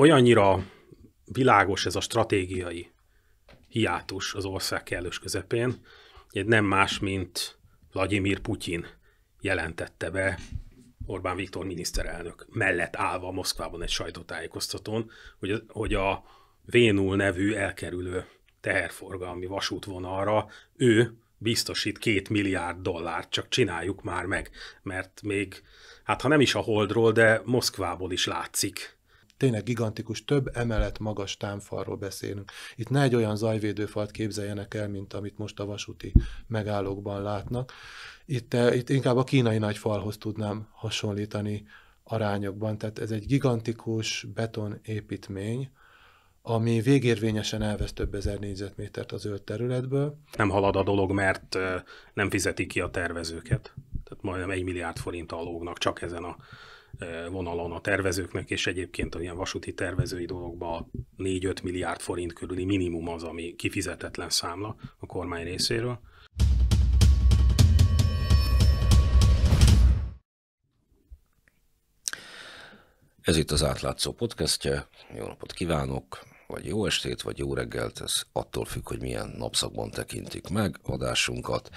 olyannyira világos ez a stratégiai hiátus az ország kellős közepén, hogy nem más, mint Vladimir Putyin jelentette be Orbán Viktor miniszterelnök mellett állva Moszkvában egy sajtótájékoztatón, hogy, hogy a Vénul nevű elkerülő teherforgalmi vasútvonalra ő biztosít két milliárd dollárt, csak csináljuk már meg, mert még, hát ha nem is a Holdról, de Moszkvából is látszik, tényleg gigantikus, több emelet magas támfalról beszélünk. Itt ne egy olyan zajvédőfalt képzeljenek el, mint amit most a vasúti megállókban látnak. Itt, eh, itt inkább a kínai nagyfalhoz tudnám hasonlítani arányokban. Tehát ez egy gigantikus betonépítmény, ami végérvényesen elvesz több ezer négyzetmétert az zöld területből. Nem halad a dolog, mert eh, nem fizetik ki a tervezőket. Tehát majdnem egy milliárd forint alógnak csak ezen a vonalon a tervezőknek, és egyébként a ilyen vasúti tervezői dologban 4-5 milliárd forint körüli minimum az, ami kifizetetlen számla a kormány részéről. Ez itt az Átlátszó podcastje. Jó napot kívánok, vagy jó estét, vagy jó reggelt, ez attól függ, hogy milyen napszakban tekintik meg adásunkat,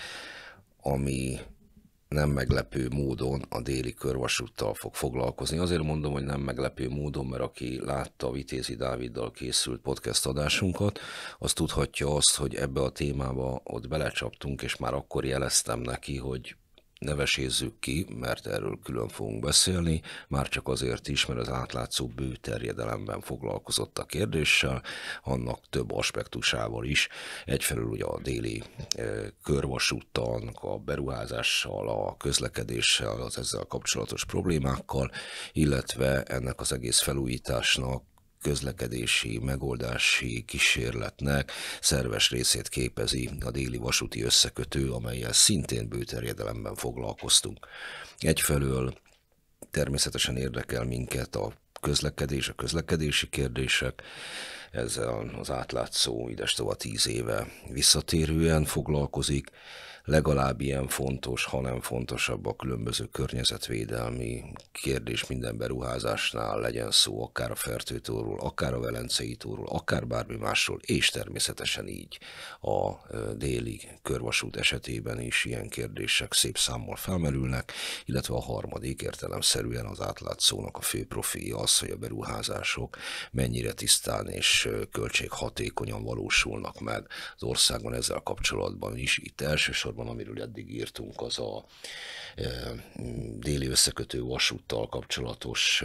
ami nem meglepő módon a déli körvasúttal fog foglalkozni. Azért mondom, hogy nem meglepő módon, mert aki látta a Vitézi Dáviddal készült podcast adásunkat, az tudhatja azt, hogy ebbe a témába ott belecsaptunk, és már akkor jeleztem neki, hogy nevesézzük ki, mert erről külön fogunk beszélni, már csak azért is, mert az átlátszó bő terjedelemben foglalkozott a kérdéssel, annak több aspektusával is. Egyfelől ugye a déli eh, körvasúttal, a beruházással, a közlekedéssel, az ezzel kapcsolatos problémákkal, illetve ennek az egész felújításnak közlekedési megoldási kísérletnek szerves részét képezi a déli vasúti összekötő, amelyel szintén bőterjedelemben foglalkoztunk. Egyfelől természetesen érdekel minket a közlekedés, a közlekedési kérdések, ezzel az átlátszó idestova tíz éve visszatérően foglalkozik, legalább ilyen fontos, hanem fontosabb a különböző környezetvédelmi kérdés minden beruházásnál, legyen szó akár a Fertőtóról, akár a Velencei tóról, akár bármi másról, és természetesen így a déli körvasút esetében is ilyen kérdések szép számmal felmerülnek, illetve a harmadik értelemszerűen az átlátszónak a fő profi az, hogy a beruházások mennyire tisztán és költséghatékonyan valósulnak meg az országban ezzel kapcsolatban is. Itt elsősorban sorban, amiről eddig írtunk, az a déli összekötő vasúttal kapcsolatos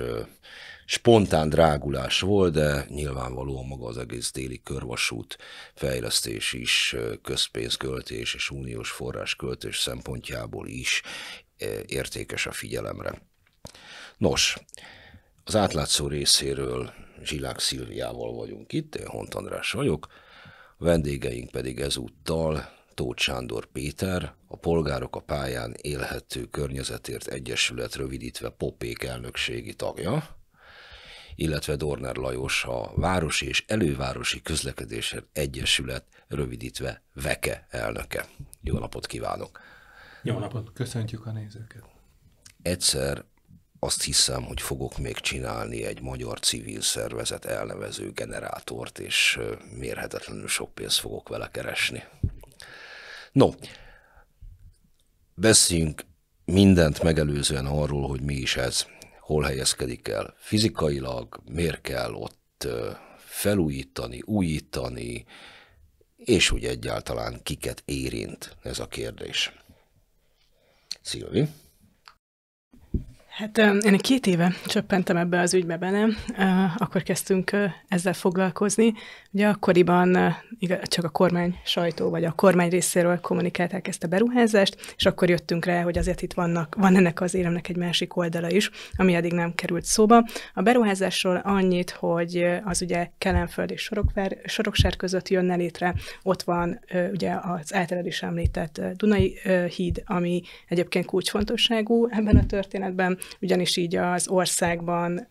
spontán drágulás volt, de nyilvánvalóan maga az egész déli körvasút fejlesztés is, közpénzköltés és uniós forrásköltés szempontjából is értékes a figyelemre. Nos, az átlátszó részéről Zsilák Szilviával vagyunk itt, én Hont András vagyok, a vendégeink pedig ezúttal Tóth Sándor Péter, a Polgárok a pályán élhető környezetért egyesület rövidítve Popék elnökségi tagja, illetve Dorner Lajos, a Városi és Elővárosi Közlekedésért Egyesület rövidítve VEKE elnöke. Jó napot kívánok! Jó napot! Köszöntjük a nézőket! Egyszer azt hiszem, hogy fogok még csinálni egy magyar civil szervezet elnevező generátort, és mérhetetlenül sok pénzt fogok vele keresni. No, beszéljünk mindent megelőzően arról, hogy mi is ez, hol helyezkedik el fizikailag, miért kell ott felújítani, újítani, és úgy egyáltalán kiket érint ez a kérdés. Szilvi? Hát én két éve csöppentem ebbe az ügybe bele, akkor kezdtünk ezzel foglalkozni, Ugye akkoriban csak a kormány sajtó vagy a kormány részéről kommunikálták ezt a beruházást, és akkor jöttünk rá, hogy azért itt vannak, van ennek az éremnek egy másik oldala is, ami eddig nem került szóba. A beruházásról annyit, hogy az ugye Kelenföld és sorokver Soroksár között jönne létre, ott van ugye az általad is említett Dunai híd, ami egyébként kulcsfontosságú ebben a történetben, ugyanis így az országban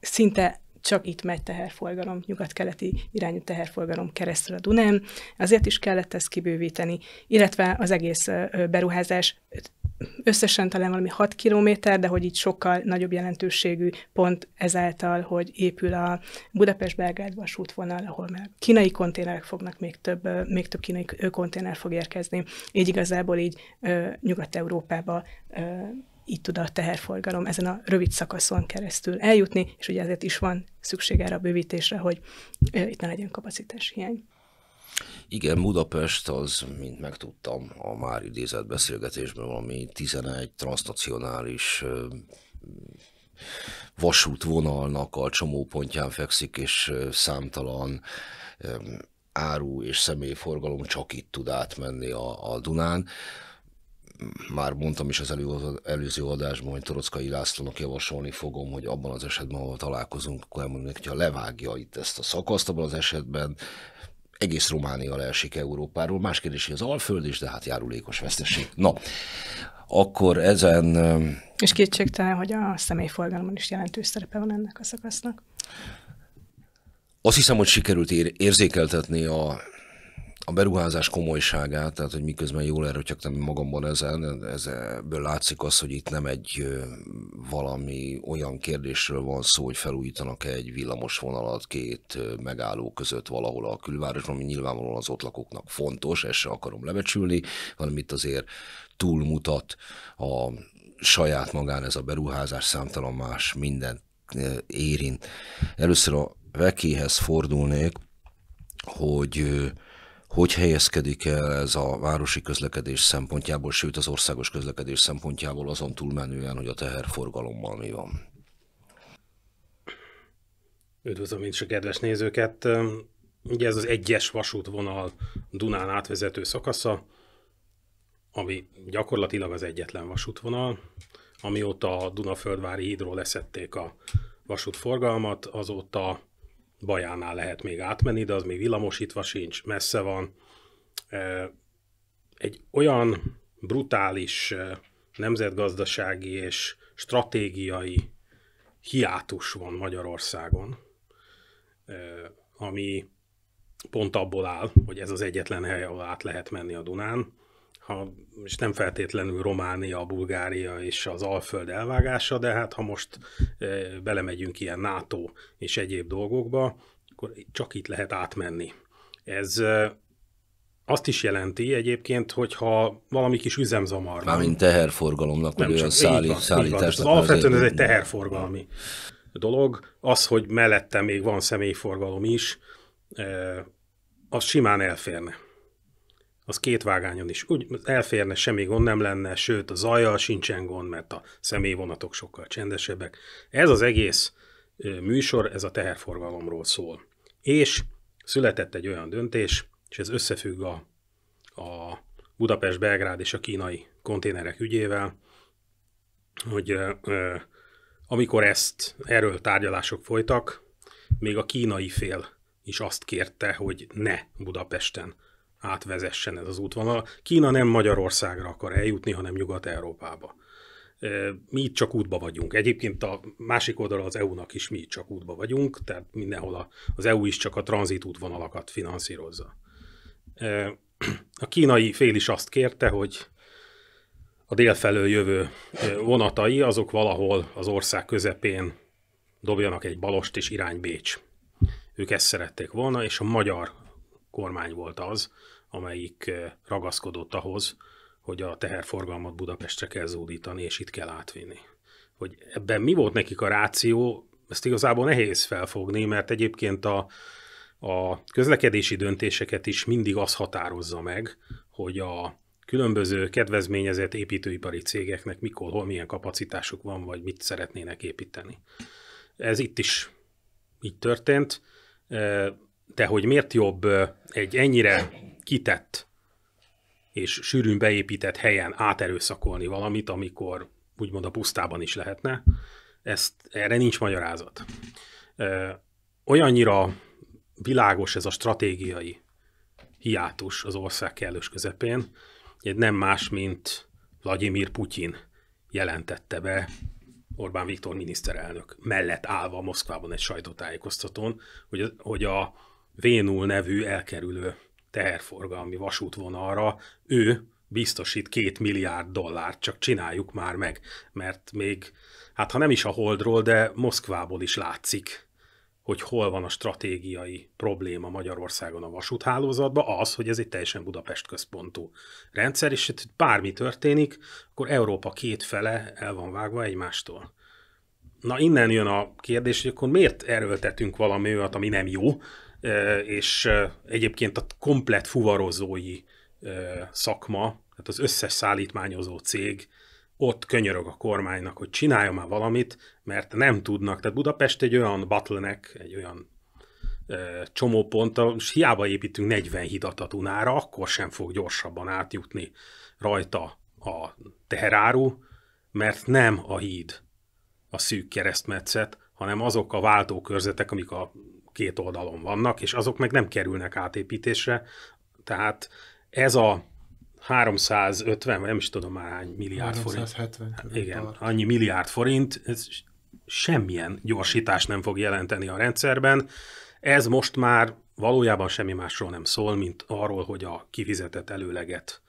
szinte csak itt megy teherforgalom, nyugat-keleti irányú teherforgalom keresztül a Dunán, azért is kellett ezt kibővíteni, illetve az egész beruházás összesen talán valami 6 kilométer, de hogy így sokkal nagyobb jelentőségű pont ezáltal, hogy épül a Budapest-Belgrád vasútvonal, ahol már kínai konténerek fognak, még több, még több kínai konténer fog érkezni. Így igazából így Nyugat-Európába így tud a teherforgalom ezen a rövid szakaszon keresztül eljutni, és ugye ezért is van szükség erre a bővítésre, hogy itt ne legyen kapacitás hiány. Igen, Budapest az, mint megtudtam a már idézett beszélgetésben, valami 11 transnacionális vasútvonalnak a csomópontján fekszik, és számtalan áru és személyforgalom csak itt tud átmenni a, a Dunán már mondtam is az előző adásban, hogy Torockai Lászlónak javasolni fogom, hogy abban az esetben, ahol találkozunk, akkor elmondjuk, hogyha levágja itt ezt a szakaszt, abban az esetben egész Románia leesik Európáról. Más kérdés, hogy az Alföld is, de hát járulékos veszteség. Na, akkor ezen... És kétségtelen, hogy a személyforgalomban is jelentős szerepe van ennek a szakasznak. Azt hiszem, hogy sikerült érzékeltetni a a beruházás komolyságát, tehát hogy miközben jól erőtyögtem magamban ezen, ebből látszik az, hogy itt nem egy valami olyan kérdésről van szó, hogy felújítanak egy villamos vonalat, két megálló között valahol a külvárosban, ami nyilvánvalóan az ott lakóknak fontos, ezt se akarom lebecsülni, hanem itt azért túlmutat a saját magán ez a beruházás, számtalan más mindent érint. Először a vekéhez fordulnék, hogy hogy helyezkedik el ez a városi közlekedés szempontjából, sőt az országos közlekedés szempontjából azon túlmenően, hogy a teherforgalommal mi van? Üdvözlöm is a kedves nézőket! Ugye ez az egyes vasútvonal Dunán átvezető szakasza, ami gyakorlatilag az egyetlen vasútvonal, amióta a Dunaföldvári hídról leszették a vasútforgalmat, azóta Bajánál lehet még átmenni, de az még villamosítva sincs, messze van. Egy olyan brutális nemzetgazdasági és stratégiai hiátus van Magyarországon, ami pont abból áll, hogy ez az egyetlen hely, ahol át lehet menni a Dunán, ha, és nem feltétlenül Románia, Bulgária és az Alföld elvágása, de hát ha most e, belemegyünk ilyen NATO és egyéb dolgokba, akkor csak itt lehet átmenni. Ez e, azt is jelenti egyébként, hogyha valami kis üzemzamar van. Mármint teherforgalomnak, nem olyan szállít, az Alapvetően ez egy teherforgalmi dolog. Az, hogy mellette még van személyforgalom is, e, az simán elférne az két vágányon is úgy elférne, semmi gond nem lenne, sőt a zajjal sincsen gond, mert a személyvonatok sokkal csendesebbek. Ez az egész műsor, ez a teherforgalomról szól. És született egy olyan döntés, és ez összefügg a, a Budapest, Belgrád és a kínai konténerek ügyével, hogy amikor ezt erről tárgyalások folytak, még a kínai fél is azt kérte, hogy ne Budapesten átvezessen ez az útvonal. Kína nem Magyarországra akar eljutni, hanem Nyugat-Európába. Mi itt csak útba vagyunk. Egyébként a másik oldal az EU-nak is mi itt csak útba vagyunk, tehát mindenhol az EU is csak a tranzit útvonalakat finanszírozza. A kínai fél is azt kérte, hogy a délfelől jövő vonatai azok valahol az ország közepén dobjanak egy balost és irány Bécs. Ők ezt szerették volna, és a magyar kormány volt az, amelyik eh, ragaszkodott ahhoz, hogy a teherforgalmat Budapestre kell zúdítani, és itt kell átvinni. Hogy ebben mi volt nekik a ráció, ezt igazából nehéz felfogni, mert egyébként a, a közlekedési döntéseket is mindig az határozza meg, hogy a különböző kedvezményezett építőipari cégeknek mikor, hol milyen kapacitásuk van, vagy mit szeretnének építeni. Ez itt is így történt eh, de hogy miért jobb egy ennyire kitett és sűrűn beépített helyen áterőszakolni valamit, amikor úgymond a pusztában is lehetne, ezt, erre nincs magyarázat. Olyannyira világos ez a stratégiai hiátus az ország kellős közepén, hogy nem más, mint Vladimir Putyin jelentette be Orbán Viktor miniszterelnök mellett állva Moszkvában egy sajtótájékoztatón, hogy, hogy a Vénul nevű elkerülő teherforgalmi vasútvonalra ő biztosít két milliárd dollárt, csak csináljuk már meg, mert még, hát ha nem is a Holdról, de Moszkvából is látszik, hogy hol van a stratégiai probléma Magyarországon a vasúthálózatban, az, hogy ez egy teljesen Budapest központú rendszer, és itt bármi történik, akkor Európa két fele el van vágva egymástól. Na innen jön a kérdés, hogy akkor miért erőltetünk valami olyat, ami nem jó, és egyébként a komplet fuvarozói szakma, tehát az összes szállítmányozó cég ott könyörög a kormánynak, hogy csinálja már valamit, mert nem tudnak. Tehát Budapest egy olyan bottleneck, egy olyan csomópont, és hiába építünk 40 hidat a Dunára, akkor sem fog gyorsabban átjutni rajta a teheráru, mert nem a híd a szűk keresztmetszet, hanem azok a váltókörzetek, amik a két oldalon vannak, és azok meg nem kerülnek átépítésre. Tehát ez a 350, vagy nem is tudom már hány milliárd 370 forint. Igen, tart. annyi milliárd forint, ez semmilyen gyorsítást nem fog jelenteni a rendszerben. Ez most már valójában semmi másról nem szól, mint arról, hogy a kifizetett előleget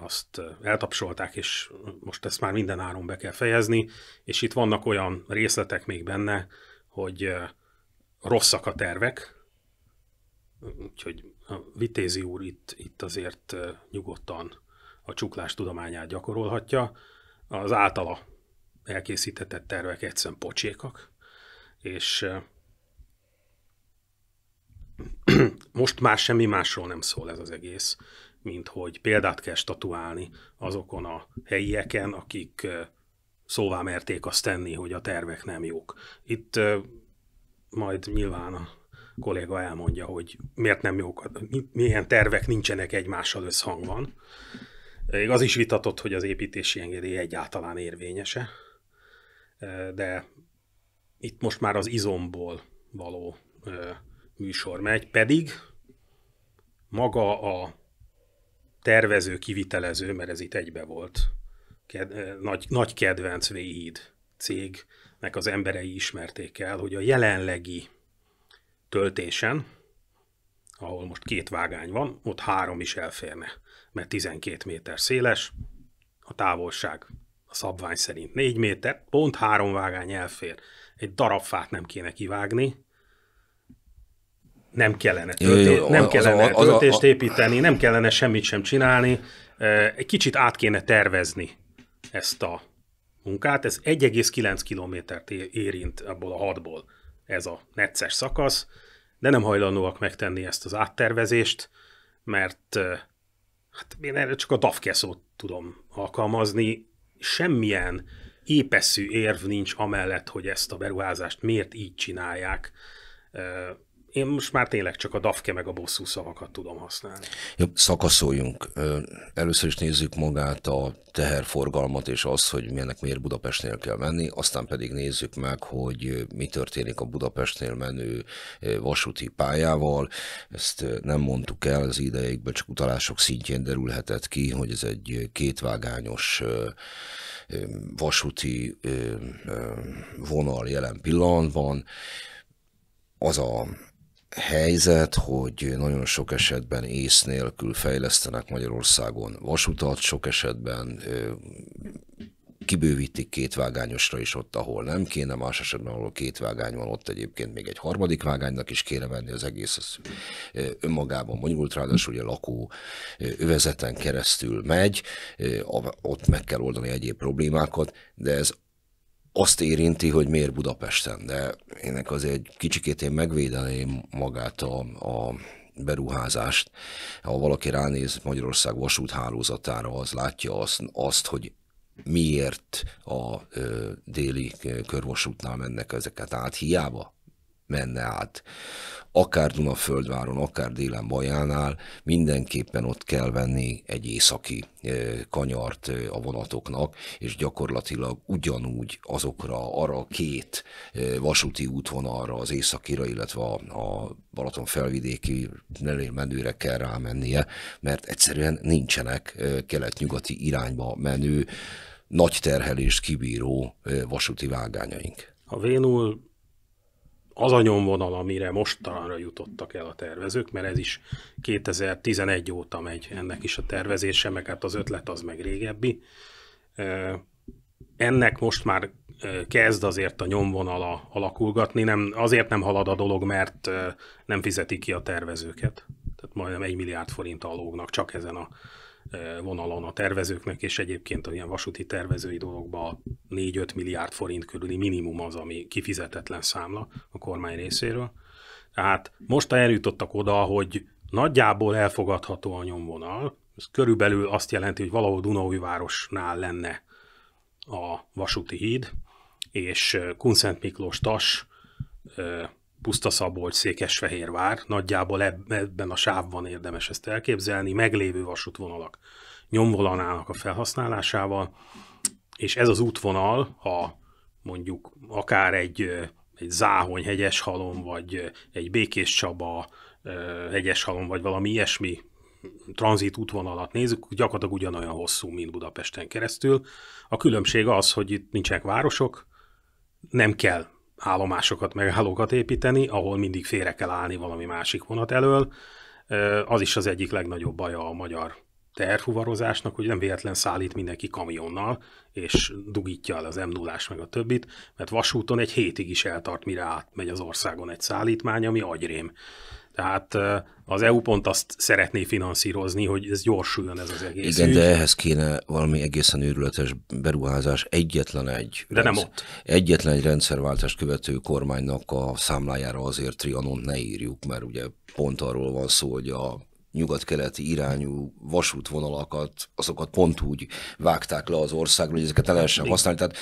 azt eltapsolták, és most ezt már minden áron be kell fejezni, és itt vannak olyan részletek még benne, hogy rosszak a tervek, úgyhogy a Vitézi úr itt, itt azért nyugodtan a csuklás tudományát gyakorolhatja. Az általa elkészítetett tervek egyszerűen pocsékak, és most már semmi másról nem szól ez az egész, mint hogy példát kell statuálni azokon a helyieken, akik szóvá merték azt tenni, hogy a tervek nem jók. Itt majd nyilván a kolléga elmondja, hogy miért nem jók, milyen tervek nincsenek egymással összhangban. Még az is vitatott, hogy az építési engedély egyáltalán érvényese, de itt most már az izomból való műsor megy, pedig maga a tervező, kivitelező, mert ez itt egybe volt, nagy, nagy kedvenc véhíd cég nek az emberei ismerték el, hogy a jelenlegi töltésen, ahol most két vágány van, ott három is elférne, mert 12 méter széles, a távolság a szabvány szerint 4 méter, pont három vágány elfér. Egy darab fát nem kéne kivágni, nem kellene, tölté- nem kellene az, az, töltést építeni, nem kellene semmit sem csinálni, egy kicsit át kéne tervezni ezt a munkát, ez 1,9 kilométert érint abból a hatból ez a necces szakasz, de nem hajlandóak megtenni ezt az áttervezést, mert hát én erre csak a davkeszót tudom alkalmazni, semmilyen épeszű érv nincs amellett, hogy ezt a beruházást miért így csinálják én most már tényleg csak a dafke meg a bosszú szavakat tudom használni. Jó, szakaszoljunk. Először is nézzük magát a teherforgalmat és az, hogy milyennek miért Budapestnél kell menni, aztán pedig nézzük meg, hogy mi történik a Budapestnél menő vasúti pályával. Ezt nem mondtuk el, az ideigben csak utalások szintjén derülhetett ki, hogy ez egy kétvágányos vasúti vonal jelen pillanatban. Az a helyzet, hogy nagyon sok esetben ész nélkül fejlesztenek Magyarországon vasutat, sok esetben kibővítik két vágányosra is ott, ahol nem kéne, más esetben, ahol két vágány van, ott egyébként még egy harmadik vágánynak is kéne venni az egész az önmagában bonyolult, ráadásul ugye lakó övezeten keresztül megy, ott meg kell oldani egyéb problémákat, de ez azt érinti, hogy miért Budapesten, de ennek azért egy kicsikét én megvédeném magát a, a beruházást. Ha valaki ránéz Magyarország vasúthálózatára, az látja azt, azt hogy miért a ö, déli körvasútnál mennek ezeket át, hiába menne át. Akár Dunaföldváron, akár délen Bajánál mindenképpen ott kell venni egy északi kanyart a vonatoknak, és gyakorlatilag ugyanúgy azokra, arra a két vasúti útvonalra, az északira, illetve a, Balaton felvidéki menőre kell rámennie, mert egyszerűen nincsenek kelet-nyugati irányba menő, nagy terhelést kibíró vasúti vágányaink. A Vénul az a nyomvonal, amire mostanra jutottak el a tervezők, mert ez is 2011 óta megy ennek is a tervezése, meg hát az ötlet az meg régebbi. Ennek most már kezd azért a nyomvonala alakulgatni, nem, azért nem halad a dolog, mert nem fizeti ki a tervezőket. Tehát majdnem egy milliárd forint alógnak csak ezen a vonalon a tervezőknek, és egyébként a ilyen vasúti tervezői dologban 4-5 milliárd forint körüli minimum az, ami kifizetetlen számla a kormány részéről. Tehát most eljutottak oda, hogy nagyjából elfogadható a nyomvonal, ez körülbelül azt jelenti, hogy valahol Dunaújvárosnál lenne a vasúti híd, és Kunszent Miklós Tas Szabolcs, Székesfehérvár, nagyjából ebben a sávban érdemes ezt elképzelni, meglévő vasútvonalak nyomvonalának a felhasználásával, és ez az útvonal, ha mondjuk akár egy, egy Záhony hegyes halom, vagy egy Békés Csaba hegyes halom, vagy valami ilyesmi tranzit útvonalat nézzük, gyakorlatilag ugyanolyan hosszú, mint Budapesten keresztül. A különbség az, hogy itt nincsenek városok, nem kell állomásokat, megállókat építeni, ahol mindig félre kell állni valami másik vonat elől. Az is az egyik legnagyobb baja a magyar terfuvarozásnak, hogy nem véletlen szállít mindenki kamionnal, és dugítja el az m 0 meg a többit, mert vasúton egy hétig is eltart, mire átmegy az országon egy szállítmány, ami agyrém. Tehát az EU pont azt szeretné finanszírozni, hogy ez gyorsuljon ez az egész Igen, ügy. de ehhez kéne valami egészen őrületes beruházás egyetlen egy. De rendszer, nem ott. Egyetlen egy rendszerváltást követő kormánynak a számlájára azért Trianont ne írjuk, mert ugye pont arról van szó, hogy a nyugat-keleti irányú vasútvonalakat, azokat pont úgy vágták le az országról, hogy ezeket el lehessen használni. Tehát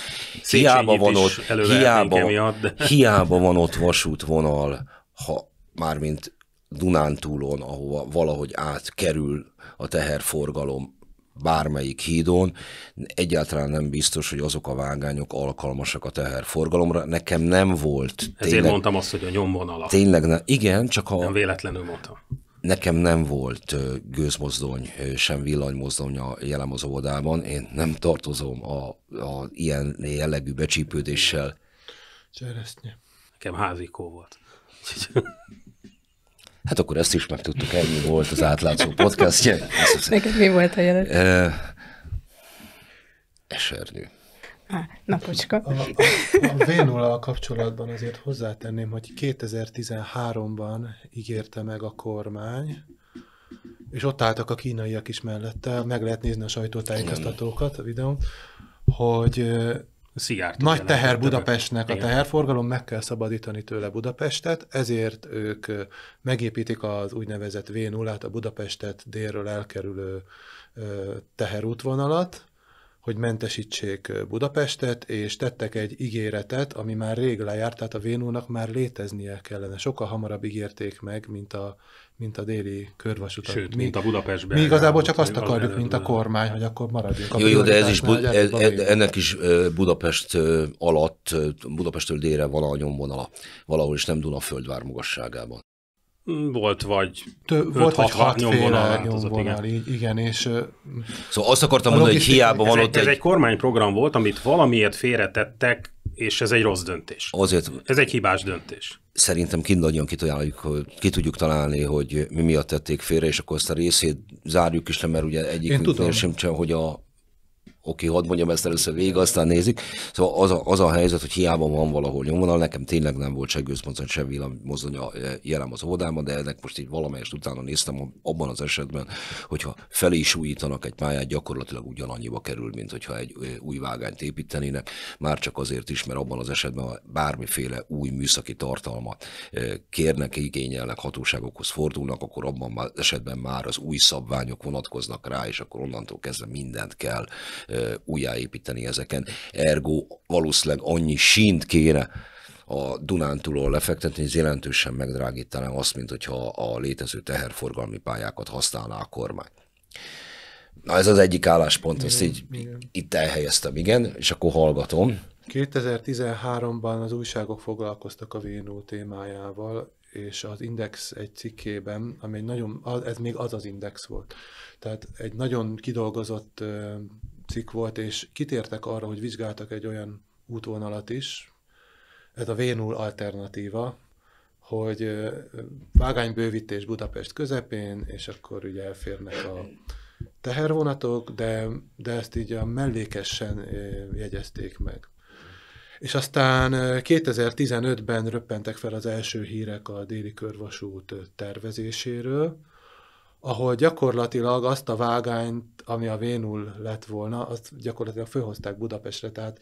hiába van, ott, hiába, emiatt, de... hiába van ott vasútvonal, ha mármint Dunántúlon, ahova valahogy átkerül a teherforgalom bármelyik hídon, egyáltalán nem biztos, hogy azok a vágányok alkalmasak a teherforgalomra. Nekem nem volt. Ezért tényleg, mondtam azt, hogy a nyomvonala. Tényleg, ne, igen, csak a... Nem véletlenül mondtam. Nekem nem volt gőzmozdony, sem villanymozdony a jelen az óvodában. Én nem tartozom a, a ilyen jellegű becsípődéssel. Cseresznye. Nekem házikó volt. Hát akkor ezt is megtudtuk, ennyi volt az átlátszó podcastje. Neked mi volt a jelent? Uh, esernyő. Ah, napocska. A, a, a v a kapcsolatban azért hozzátenném, hogy 2013-ban ígérte meg a kormány, és ott álltak a kínaiak is mellette, meg lehet nézni a sajtótájékoztatókat, a videón, hogy Szigártó Nagy teher Budapestnek, a teherforgalom, meg kell szabadítani tőle Budapestet, ezért ők megépítik az úgynevezett v 0 a Budapestet délről elkerülő teherútvonalat, hogy mentesítsék Budapestet, és tettek egy ígéretet, ami már rég lejárt, tehát a v már léteznie kellene. Sokkal hamarabb ígérték meg, mint a mint a déli körvasutat. Sőt, mi, mint a Budapest Mi igazából csak azt akarjuk, mint a kormány, hogy akkor maradjunk. Jó, jó, de ez is, Bud- ez, e- ennek is e, Budapest e, alatt, Budapestől délre van a nyomvonala, valahol is nem Dunaföldvár magasságában. Volt vagy Tö- volt vagy hat nyomvonal, hát nyomvonal igen. igen, és... Szóval azt akartam mondani, hogy hiába van ott egy... Ez egy kormányprogram volt, amit valamiért félretettek, és ez egy rossz döntés. Azért... Ez egy hibás döntés szerintem kint nagyon ki, találjuk, ki tudjuk találni, hogy mi miatt tették félre, és akkor azt a részét zárjuk is le, mert ugye egyik sem, hogy a, oké, hadd mondjam ezt először végig, aztán nézzük. Szóval az a, az a helyzet, hogy hiába van valahol nyomvonal, nekem tényleg nem volt se gőzmozdony, se villamozdonya eh, jelen az óvodában, de ennek most így valamelyest utána néztem abban az esetben, hogyha felé újítanak egy pályát, gyakorlatilag ugyanannyiba kerül, mint hogyha egy eh, új vágányt építenének, már csak azért is, mert abban az esetben ha bármiféle új műszaki tartalma eh, kérnek, igényelnek, hatóságokhoz fordulnak, akkor abban az esetben már az új szabványok vonatkoznak rá, és akkor onnantól kezdve mindent kell újjáépíteni ezeken. Ergo valószínűleg annyi sínt kéne a Dunántúlról lefektetni, ez jelentősen megdrágítaná azt, mint hogyha a létező teherforgalmi pályákat használná a kormány. Na ez az egyik álláspont, igen, ezt így igen. itt elhelyeztem, igen, és akkor hallgatom. 2013-ban az újságok foglalkoztak a vénó témájával, és az Index egy cikkében, ami egy nagyon, ez még az az Index volt, tehát egy nagyon kidolgozott cikk volt, és kitértek arra, hogy vizsgáltak egy olyan útvonalat is, ez a V0 alternatíva, hogy vágánybővítés Budapest közepén, és akkor ugye elférnek a tehervonatok, de, de ezt így a mellékesen jegyezték meg. És aztán 2015-ben röppentek fel az első hírek a déli körvasút tervezéséről, ahol gyakorlatilag azt a vágányt, ami a Vénul lett volna, azt gyakorlatilag fölhozták Budapestre, tehát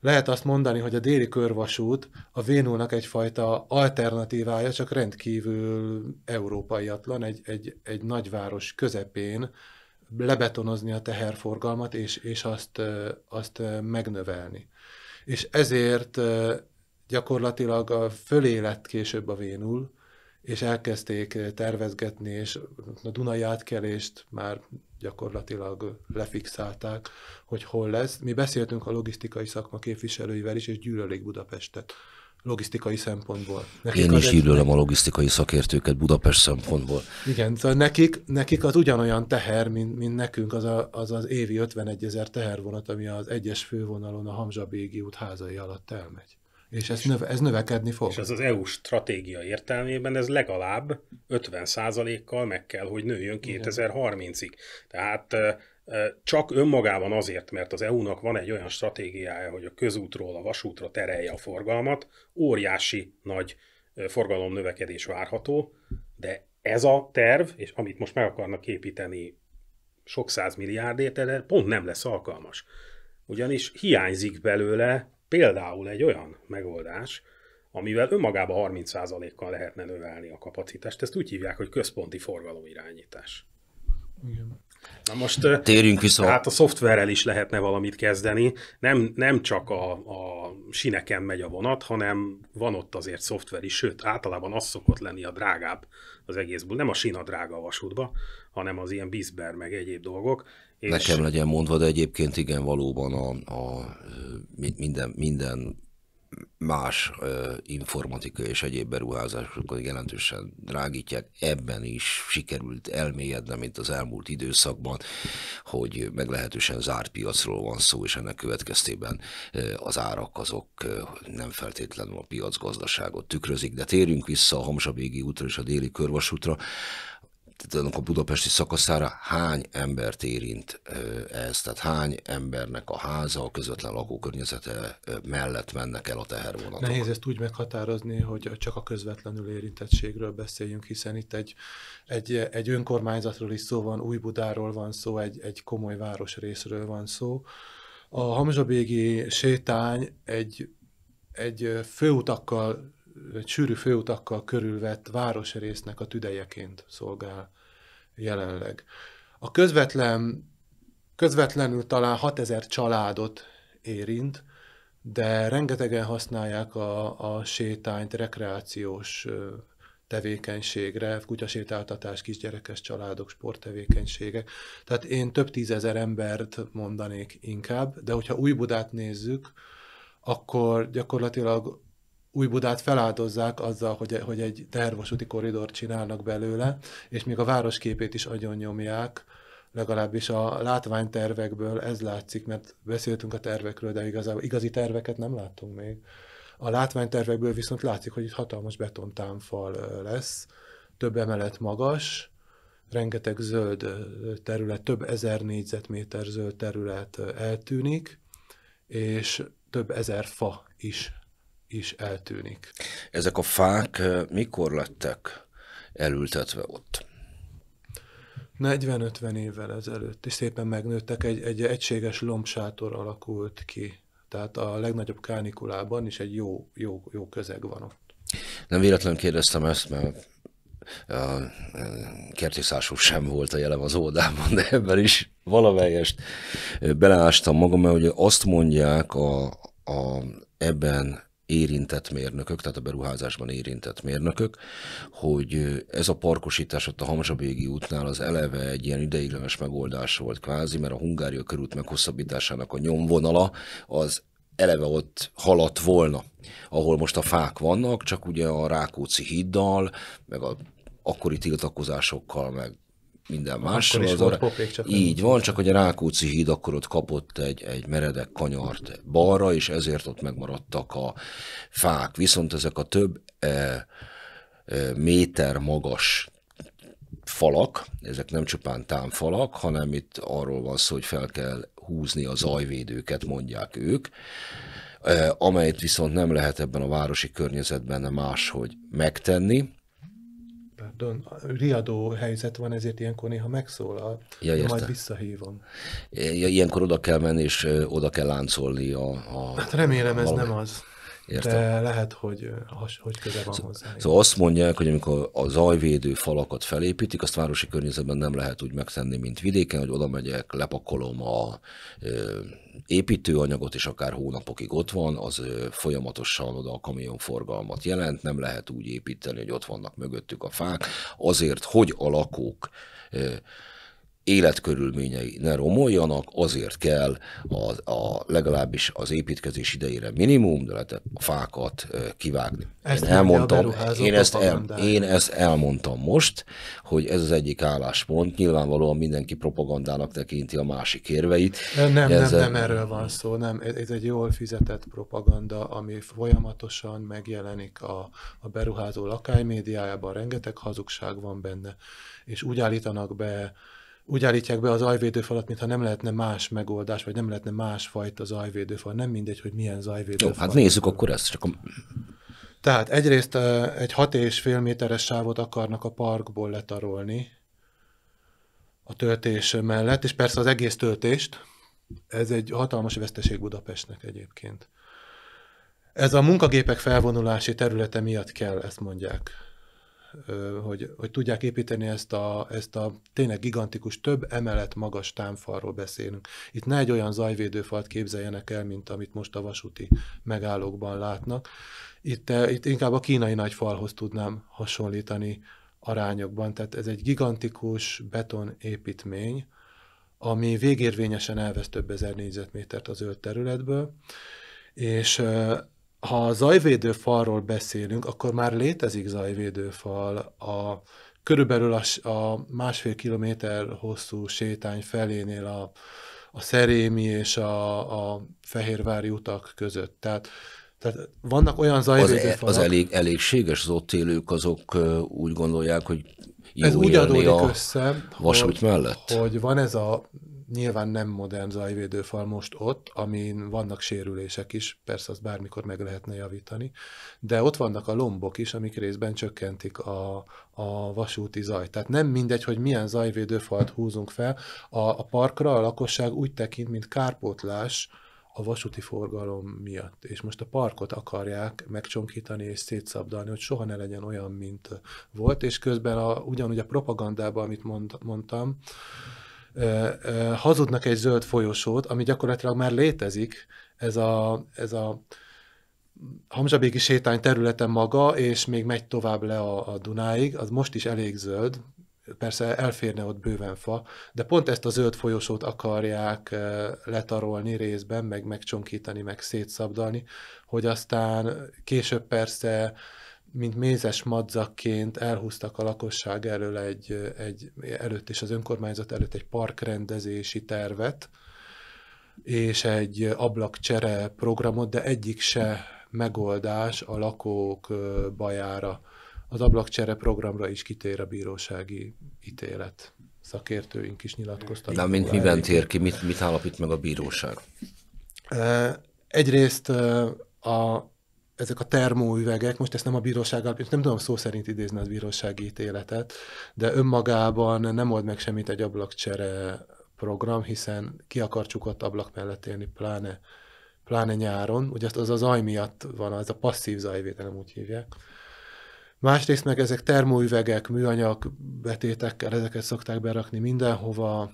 lehet azt mondani, hogy a déli körvasút a Vénulnak egyfajta alternatívája, csak rendkívül európaiatlan, egy, egy, egy nagyváros közepén lebetonozni a teherforgalmat, és, és azt, azt megnövelni. És ezért gyakorlatilag fölé lett később a Vénul, és elkezdték eh, tervezgetni, és a Dunai átkelést már gyakorlatilag lefixálták, hogy hol lesz. Mi beszéltünk a logisztikai szakma képviselőivel is, és gyűlölik Budapestet logisztikai szempontból. Nekik Én is gyűlölöm a logisztikai szakértőket Budapest szempontból. Igen, szóval nekik, nekik az ugyanolyan teher, mint, mint nekünk az, a, az az évi 51 ezer tehervonat, ami az egyes fővonalon a Hamzsabégi út házai alatt elmegy. És ez, növe, ez növekedni fog. És ez az EU stratégia értelmében ez legalább 50%-kal meg kell, hogy nőjön 2030-ig. Tehát csak önmagában azért, mert az EU-nak van egy olyan stratégiája, hogy a közútról a vasútra terelje a forgalmat, óriási nagy forgalomnövekedés várható, de ez a terv, és amit most meg akarnak építeni sok száz milliárdért, pont nem lesz alkalmas. Ugyanis hiányzik belőle például egy olyan megoldás, amivel önmagában 30%-kal lehetne növelni a kapacitást. Ezt úgy hívják, hogy központi forgalomirányítás. Igen. Na most Térjünk vissza. Hát a szoftverrel is lehetne valamit kezdeni. Nem, nem csak a, a sineken megy a vonat, hanem van ott azért szoftver is, sőt, általában az szokott lenni a drágább az egészből. Nem a sina drága a vasútba, hanem az ilyen bizber meg egyéb dolgok. És... Nekem legyen mondva, de egyébként igen, valóban a, a minden, minden más informatika és egyéb beruházásokat jelentősen drágítják. Ebben is sikerült elmélyednem, mint az elmúlt időszakban, hogy meglehetősen zárt piacról van szó, és ennek következtében az árak azok nem feltétlenül a piacgazdaságot tükrözik. De térjünk vissza a Hamsabégi útra és a déli körvasútra tehát a budapesti szakaszára hány embert érint ez? Tehát hány embernek a háza, a közvetlen lakókörnyezete mellett mennek el a tehervonatok? Nehéz ezt úgy meghatározni, hogy csak a közvetlenül érintettségről beszéljünk, hiszen itt egy, egy, egy önkormányzatról is szó van, új budáról van szó, egy, egy komoly város részről van szó. A Hamzsabégi sétány egy, egy főutakkal egy sűrű főutakkal körülvett városrésznek a tüdejeként szolgál jelenleg. A közvetlen, közvetlenül talán 6000 családot érint, de rengetegen használják a, a sétányt rekreációs tevékenységre, kutyasétáltatás, kisgyerekes családok, sporttevékenységek. Tehát én több tízezer embert mondanék inkább, de hogyha új Budát nézzük, akkor gyakorlatilag Budát feláldozzák azzal, hogy, hogy egy tervosúti koridor csinálnak belőle, és még a városképét is nyomják, legalábbis a látványtervekből ez látszik, mert beszéltünk a tervekről, de igazából igazi terveket nem láttunk még. A látványtervekből viszont látszik, hogy itt hatalmas betontámfal lesz, több emelet magas, rengeteg zöld terület, több ezer négyzetméter zöld terület eltűnik, és több ezer fa is is eltűnik. Ezek a fák eh, mikor lettek elültetve ott? 40-50 évvel ezelőtt, és szépen megnőttek, egy, egy egységes lombsátor alakult ki. Tehát a legnagyobb kánikulában is egy jó, jó, jó közeg van ott. Nem véletlenül kérdeztem ezt, mert a eh, kertészású sem volt a jelem az ódában, de ebben is valamelyest eh, beleástam magam, mert ugye azt mondják a, a ebben érintett mérnökök, tehát a beruházásban érintett mérnökök, hogy ez a parkosítás ott a Hamzsabégi útnál az eleve egy ilyen ideiglenes megoldás volt kvázi, mert a Hungária körút meghosszabbításának a nyomvonala az eleve ott haladt volna, ahol most a fák vannak, csak ugye a Rákóczi hiddal, meg a akkori tiltakozásokkal, meg minden Akkor is volt így van, csak hogy a Rákóczi híd akkor ott kapott egy, egy meredek kanyart balra, és ezért ott megmaradtak a fák. Viszont ezek a több e, e, méter magas falak, ezek nem csupán támfalak, hanem itt arról van szó, hogy fel kell húzni a zajvédőket, mondják ők, eh, amelyet viszont nem lehet ebben a városi környezetben máshogy megtenni, riadó helyzet van, ezért ilyenkor néha megszólal, ja, érte. majd visszahívom. Ja, ilyenkor oda kell menni, és oda kell láncolni a... a hát remélem a, ez valami. nem az. Értem. De lehet, hogy, hogy köze van szóval, hozzá. Szóval azt mondják, hogy amikor a zajvédő falakat felépítik, azt városi környezetben nem lehet úgy megtenni, mint vidéken, hogy oda megyek, lepakolom a ö, építőanyagot, és akár hónapokig ott van, az ö, folyamatosan oda a kamion forgalmat jelent, nem lehet úgy építeni, hogy ott vannak mögöttük a fák, azért, hogy a lakók ö, életkörülményei ne romoljanak, azért kell a, a legalábbis az építkezés idejére minimum, de lehet a fákat kivágni. Ezt én elmondtam, én ezt, el, én ezt elmondtam most, hogy ez az egyik álláspont. Nyilvánvalóan mindenki propagandának tekinti a másik érveit. Nem, nem, ez nem, nem erről van szó, nem. Ez egy jól fizetett propaganda, ami folyamatosan megjelenik a, a beruházó lakálymédiájában, rengeteg hazugság van benne, és úgy állítanak be úgy állítják be az ajvédőfalat, mintha nem lehetne más megoldás, vagy nem lehetne más az ajvédőfal, Nem mindegy, hogy milyen ajvédőfal. Jó, hát nézzük akkor ezt. Csak a... Tehát egyrészt egy 6,5 méteres sávot akarnak a parkból letarolni a töltés mellett, és persze az egész töltést. Ez egy hatalmas veszteség Budapestnek egyébként. Ez a munkagépek felvonulási területe miatt kell, ezt mondják hogy, hogy tudják építeni ezt a, ezt a tényleg gigantikus, több emelet magas támfalról beszélünk. Itt ne egy olyan zajvédőfalt képzeljenek el, mint amit most a vasúti megállókban látnak. Itt, itt inkább a kínai nagy falhoz tudnám hasonlítani arányokban. Tehát ez egy gigantikus beton építmény ami végérvényesen elvesz több ezer négyzetmétert az zöld területből, és ha zajvédő falról beszélünk, akkor már létezik zajvédő fal a körülbelül a, a másfél kilométer hosszú sétány felénél a, a Szerémi és a, a Fehérvári utak között. Tehát tehát vannak olyan zajvédő Az, e- az elég, elégséges, az ott élők azok úgy gondolják, hogy jó Ez úgy adódik a össze, vasút hogy, mellett. hogy van ez a nyilván nem modern zajvédőfal most ott, amin vannak sérülések is, persze azt bármikor meg lehetne javítani, de ott vannak a lombok is, amik részben csökkentik a, a vasúti zajt. Tehát nem mindegy, hogy milyen zajvédőfalt húzunk fel. A, a parkra a lakosság úgy tekint, mint kárpótlás, a vasúti forgalom miatt, és most a parkot akarják megcsonkítani és szétszabdalni, hogy soha ne legyen olyan, mint volt, és közben a, ugyanúgy a propagandában, amit mond, mondtam, hazudnak egy zöld folyosót, ami gyakorlatilag már létezik, ez a, ez a Hamzsabégi sétány területe maga, és még megy tovább le a, a Dunáig, az most is elég zöld, persze elférne ott bőven fa, de pont ezt a zöld folyosót akarják letarolni részben, meg megcsonkítani, meg szétszabdalni, hogy aztán később persze mint mézes madzakként elhúztak a lakosság elől egy, egy előtt és az önkormányzat előtt egy parkrendezési tervet, és egy ablakcsere programot, de egyik se megoldás a lakók bajára. Az ablakcsere programra is kitér a bírósági ítélet. Szakértőink is nyilatkoztak. De mint miben tér ki, mit, mit állapít meg a bíróság? Egyrészt a ezek a termóüvegek, most ezt nem a bíróság alapján, nem tudom szó szerint idézni az bírósági ítéletet, de önmagában nem old meg semmit egy ablakcsere program, hiszen ki akar csukott ablak mellett élni, pláne, pláne nyáron, ugye az a zaj miatt van, az a passzív zajvédelem úgy hívják. Másrészt meg ezek termóüvegek, műanyag betétekkel, ezeket szokták berakni mindenhova,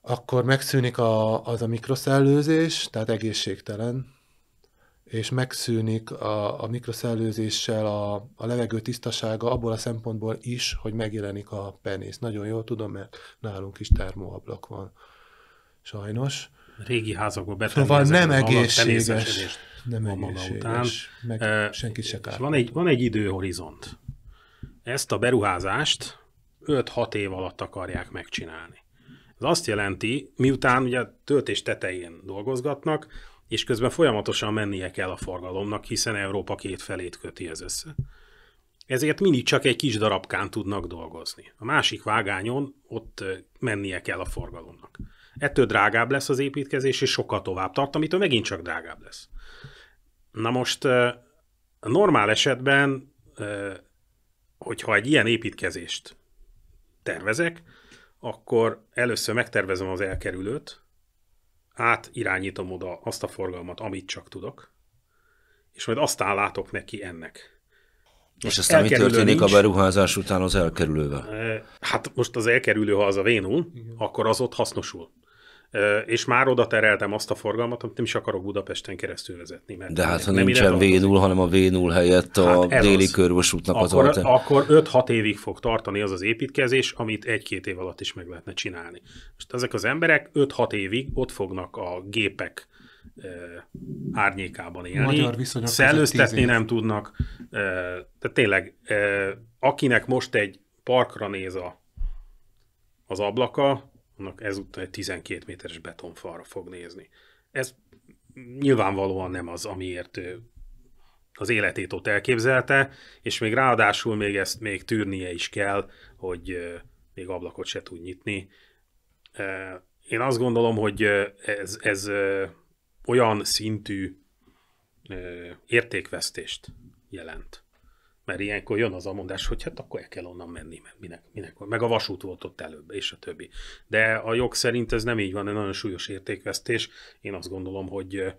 akkor megszűnik a, az a mikroszellőzés, tehát egészségtelen, és megszűnik a, a mikroszellőzéssel a, a levegő tisztasága abból a szempontból is, hogy megjelenik a penész. Nagyon jól tudom, mert nálunk is termóablak van. Sajnos. Régi házakba betenni. Szóval nem egészséges. Nem egészséges. Után. Meg e, senki se kár. Van egy, van egy időhorizont. Ezt a beruházást 5-6 év alatt akarják megcsinálni. Ez azt jelenti, miután ugye töltés tetején dolgozgatnak, és közben folyamatosan mennie kell a forgalomnak, hiszen Európa két felét köti ez össze. Ezért mindig csak egy kis darabkán tudnak dolgozni. A másik vágányon ott mennie kell a forgalomnak. Ettől drágább lesz az építkezés, és sokkal tovább tart, amitől megint csak drágább lesz. Na most normál esetben, hogyha egy ilyen építkezést tervezek, akkor először megtervezem az elkerülőt, átirányítom oda azt a forgalmat, amit csak tudok, és majd aztán látok neki ennek. Most és aztán mi történik nincs. a beruházás után az elkerülővel? Eh, hát most az elkerülő, ha az a vénul, Igen. akkor az ott hasznosul és már oda tereltem azt a forgalmat, amit nem is akarok Budapesten keresztül vezetni. Mert De hát, ha nem nincsen V0, hanem a V0 helyett hát a déli az. körvosútnak az Akkor, akkor 5-6 évig fog tartani az az építkezés, amit egy-két év alatt is meg lehetne csinálni. Most ezek az emberek 5-6 évig ott fognak a gépek árnyékában élni. Magyar viszonyok Szellőztetni nem tudnak. Tehát tényleg, akinek most egy parkra néz a, az ablaka, annak ezúttal egy 12 méteres betonfalra fog nézni. Ez nyilvánvalóan nem az, amiért ő az életét ott elképzelte, és még ráadásul még ezt még tűrnie is kell, hogy még ablakot se tud nyitni. Én azt gondolom, hogy ez, ez olyan szintű értékvesztést jelent mert ilyenkor jön az a mondás, hogy hát akkor el kell onnan menni, mert minek, minek van. Meg a vasút volt ott előbb, és a többi. De a jog szerint ez nem így van, egy nagyon súlyos értékvesztés. Én azt gondolom, hogy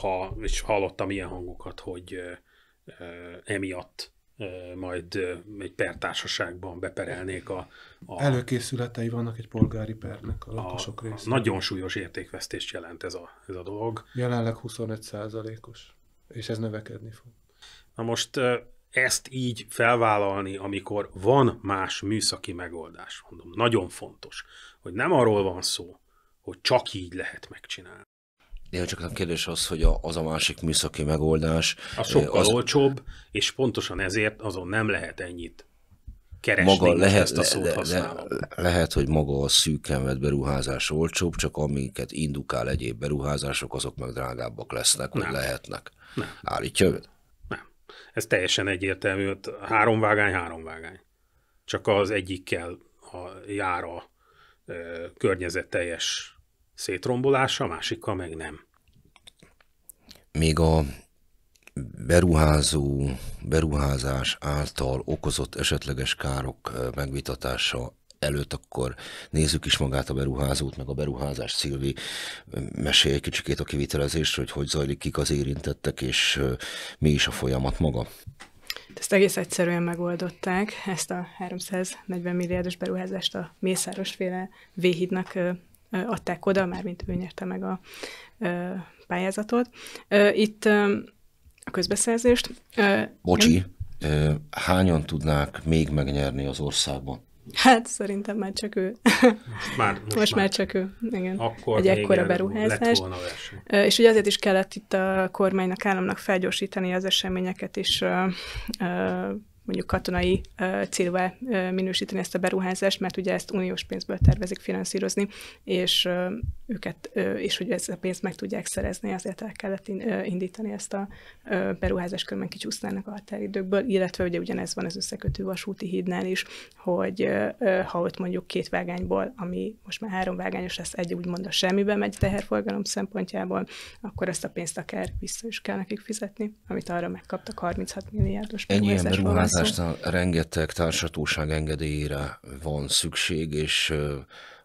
ha, és hallottam ilyen hangokat, hogy emiatt majd egy pertársaságban beperelnék a, a... Előkészületei vannak egy polgári pernek a lakosok a, részéről. Nagyon súlyos értékvesztést jelent ez a, ez a dolog. Jelenleg 25 százalékos, és ez növekedni fog. Na most ezt így felvállalni, amikor van más műszaki megoldás, mondom, nagyon fontos, hogy nem arról van szó, hogy csak így lehet megcsinálni. Én csak a kérdés az, hogy az a másik műszaki megoldás. A sokkal az... olcsóbb, és pontosan ezért azon nem lehet ennyit keresni, maga lehet, ezt a szót le, le, le, lehet, hogy maga a szűkenvet beruházás olcsóbb, csak amiket indukál egyéb beruházások, azok meg drágábbak lesznek, nem. vagy lehetnek. Nem. Állítja őt? ez teljesen egyértelmű, három vágány, három vágány. Csak az egyikkel a jár a környezet teljes szétrombolása, a másikkal meg nem. Még a beruházó, beruházás által okozott esetleges károk megvitatása előtt, akkor nézzük is magát a beruházót, meg a beruházást. Szilvi, mesélj egy kicsikét a kivitelezésről, hogy hogy zajlik, kik az érintettek, és mi is a folyamat maga. Ezt egész egyszerűen megoldották, ezt a 340 milliárdos beruházást a Mészárosféle Véhidnak adták oda, mármint ő nyerte meg a pályázatot. Itt a közbeszerzést. Bocsi, hányan tudnák még megnyerni az országban? Hát szerintem már csak ő. Most már, most most már csak ő, igen. Akkor egy ekkora beruházás. Lett volna verseny. És ugye azért is kellett itt a kormánynak, államnak felgyorsítani az eseményeket, és mondjuk katonai célvá minősíteni ezt a beruházást, mert ugye ezt uniós pénzből tervezik finanszírozni, és őket, és hogy ezt a pénzt meg tudják szerezni, azért el kellett indítani ezt a beruházás körben kicsúsznának a határidőkből, illetve ugye ugyanez van az összekötő vasúti hídnál is, hogy ha ott mondjuk két vágányból, ami most már három vágányos lesz, egy úgymond a semmibe megy teherforgalom szempontjából, akkor ezt a pénzt akár vissza is kell nekik fizetni, amit arra megkaptak 36 milliárdos beruházásból Kutatásnál rengeteg társatóság engedélyére van szükség, és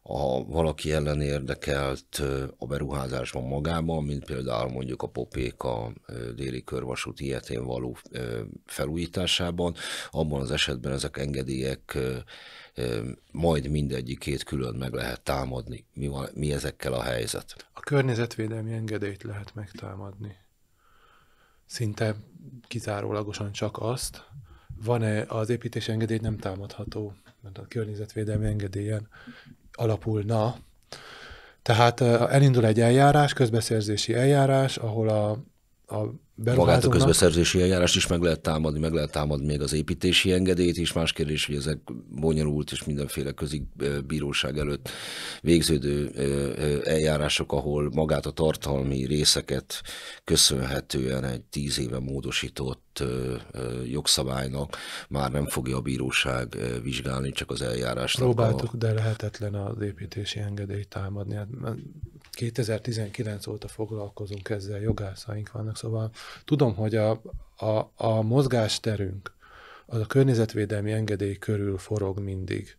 ha valaki ellen érdekelt a beruházásban magában, mint például mondjuk a Popék a déli körvasút ilyetén való felújításában, abban az esetben ezek engedélyek majd mindegyikét külön meg lehet támadni. Mi, van, mi ezekkel a helyzet? A környezetvédelmi engedélyt lehet megtámadni. Szinte kizárólagosan csak azt, van-e az építési engedély nem támadható, mert a környezetvédelmi engedélyen alapulna. Tehát elindul egy eljárás, közbeszerzési eljárás, ahol a, a Magát a közbeszerzési eljárást is meg lehet támadni, meg lehet támadni még az építési engedélyt is. Más kérdés, hogy ezek bonyolult és mindenféle közik bíróság előtt végződő eljárások, ahol magát a tartalmi részeket köszönhetően egy tíz éve módosított jogszabálynak már nem fogja a bíróság vizsgálni, csak az eljárásnak. Próbáltuk, a... de lehetetlen az építési engedélyt támadni. Hát, 2019 óta foglalkozunk ezzel, jogászaink vannak, szóval tudom, hogy a, a, a mozgásterünk az a környezetvédelmi engedély körül forog mindig.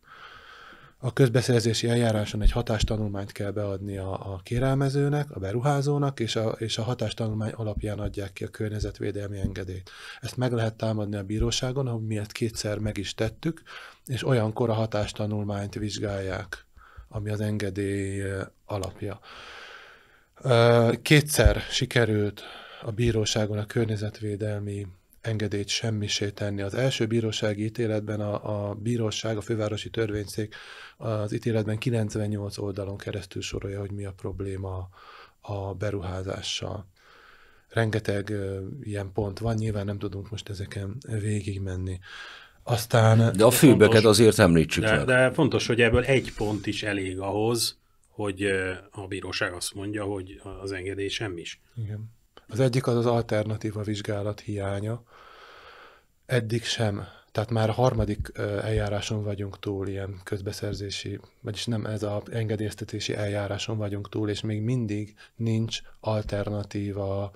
A közbeszerzési eljáráson egy hatástanulmányt kell beadni a, a kérelmezőnek, a beruházónak, és a, és a hatástanulmány alapján adják ki a környezetvédelmi engedélyt. Ezt meg lehet támadni a bíróságon, ahogy miért kétszer meg is tettük, és olyankor a hatástanulmányt vizsgálják ami az engedély alapja. Kétszer sikerült a bíróságon a környezetvédelmi engedélyt semmisé tenni. Az első bírósági ítéletben a, a bíróság, a fővárosi törvényszék az ítéletben 98 oldalon keresztül sorolja, hogy mi a probléma a beruházással. Rengeteg ilyen pont van, nyilván nem tudunk most ezeken végigmenni. Aztán... Eh, de a főböket azért említsük de, meg. De fontos, hogy ebből egy pont is elég ahhoz, hogy eh, a bíróság azt mondja, hogy az engedély semmis. Igen. Az egyik az az alternatíva vizsgálat hiánya. Eddig sem tehát már a harmadik eljáráson vagyunk túl, ilyen közbeszerzési, vagyis nem ez a engedélyeztetési eljáráson vagyunk túl, és még mindig nincs alternatíva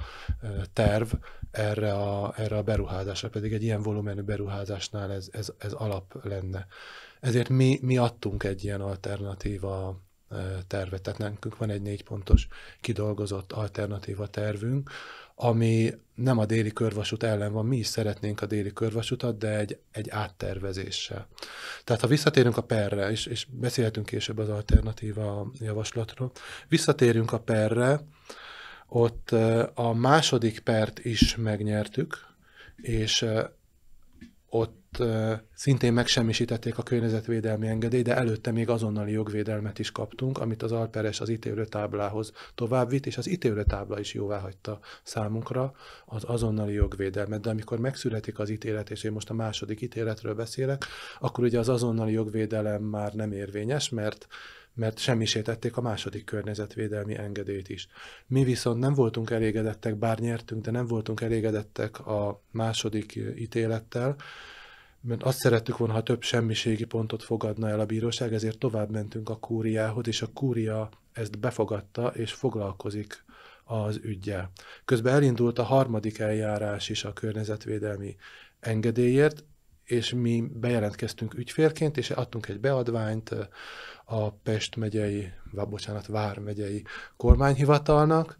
terv erre a, erre a beruházásra, pedig egy ilyen volumenű beruházásnál ez, ez, ez alap lenne. Ezért mi, mi adtunk egy ilyen alternatíva tervet, tehát nekünk van egy négy pontos kidolgozott alternatíva tervünk, ami nem a déli körvasút ellen van, mi is szeretnénk a déli körvasutat, de egy, egy áttervezéssel. Tehát ha visszatérünk a perre, és, és beszélhetünk később az alternatíva javaslatról, visszatérünk a perre, ott eh, a második pert is megnyertük, és eh, ott szintén megsemmisítették a környezetvédelmi engedélyt, de előtte még azonnali jogvédelmet is kaptunk, amit az Alperes az ítélőtáblához továbbvitt, és az tábla is jóvá hagyta számunkra az azonnali jogvédelmet. De amikor megszületik az ítélet, és én most a második ítéletről beszélek, akkor ugye az azonnali jogvédelem már nem érvényes, mert mert semmisítették a második környezetvédelmi engedélyt is. Mi viszont nem voltunk elégedettek, bár nyertünk, de nem voltunk elégedettek a második ítélettel, mert azt szerettük volna, ha több semmiségi pontot fogadna el a bíróság, ezért tovább mentünk a kúriához, és a kúria ezt befogadta, és foglalkozik az ügyjel. Közben elindult a harmadik eljárás is a környezetvédelmi engedélyért, és mi bejelentkeztünk ügyférként, és adtunk egy beadványt a Pest megyei, vagy bocsánat, Vár megyei kormányhivatalnak,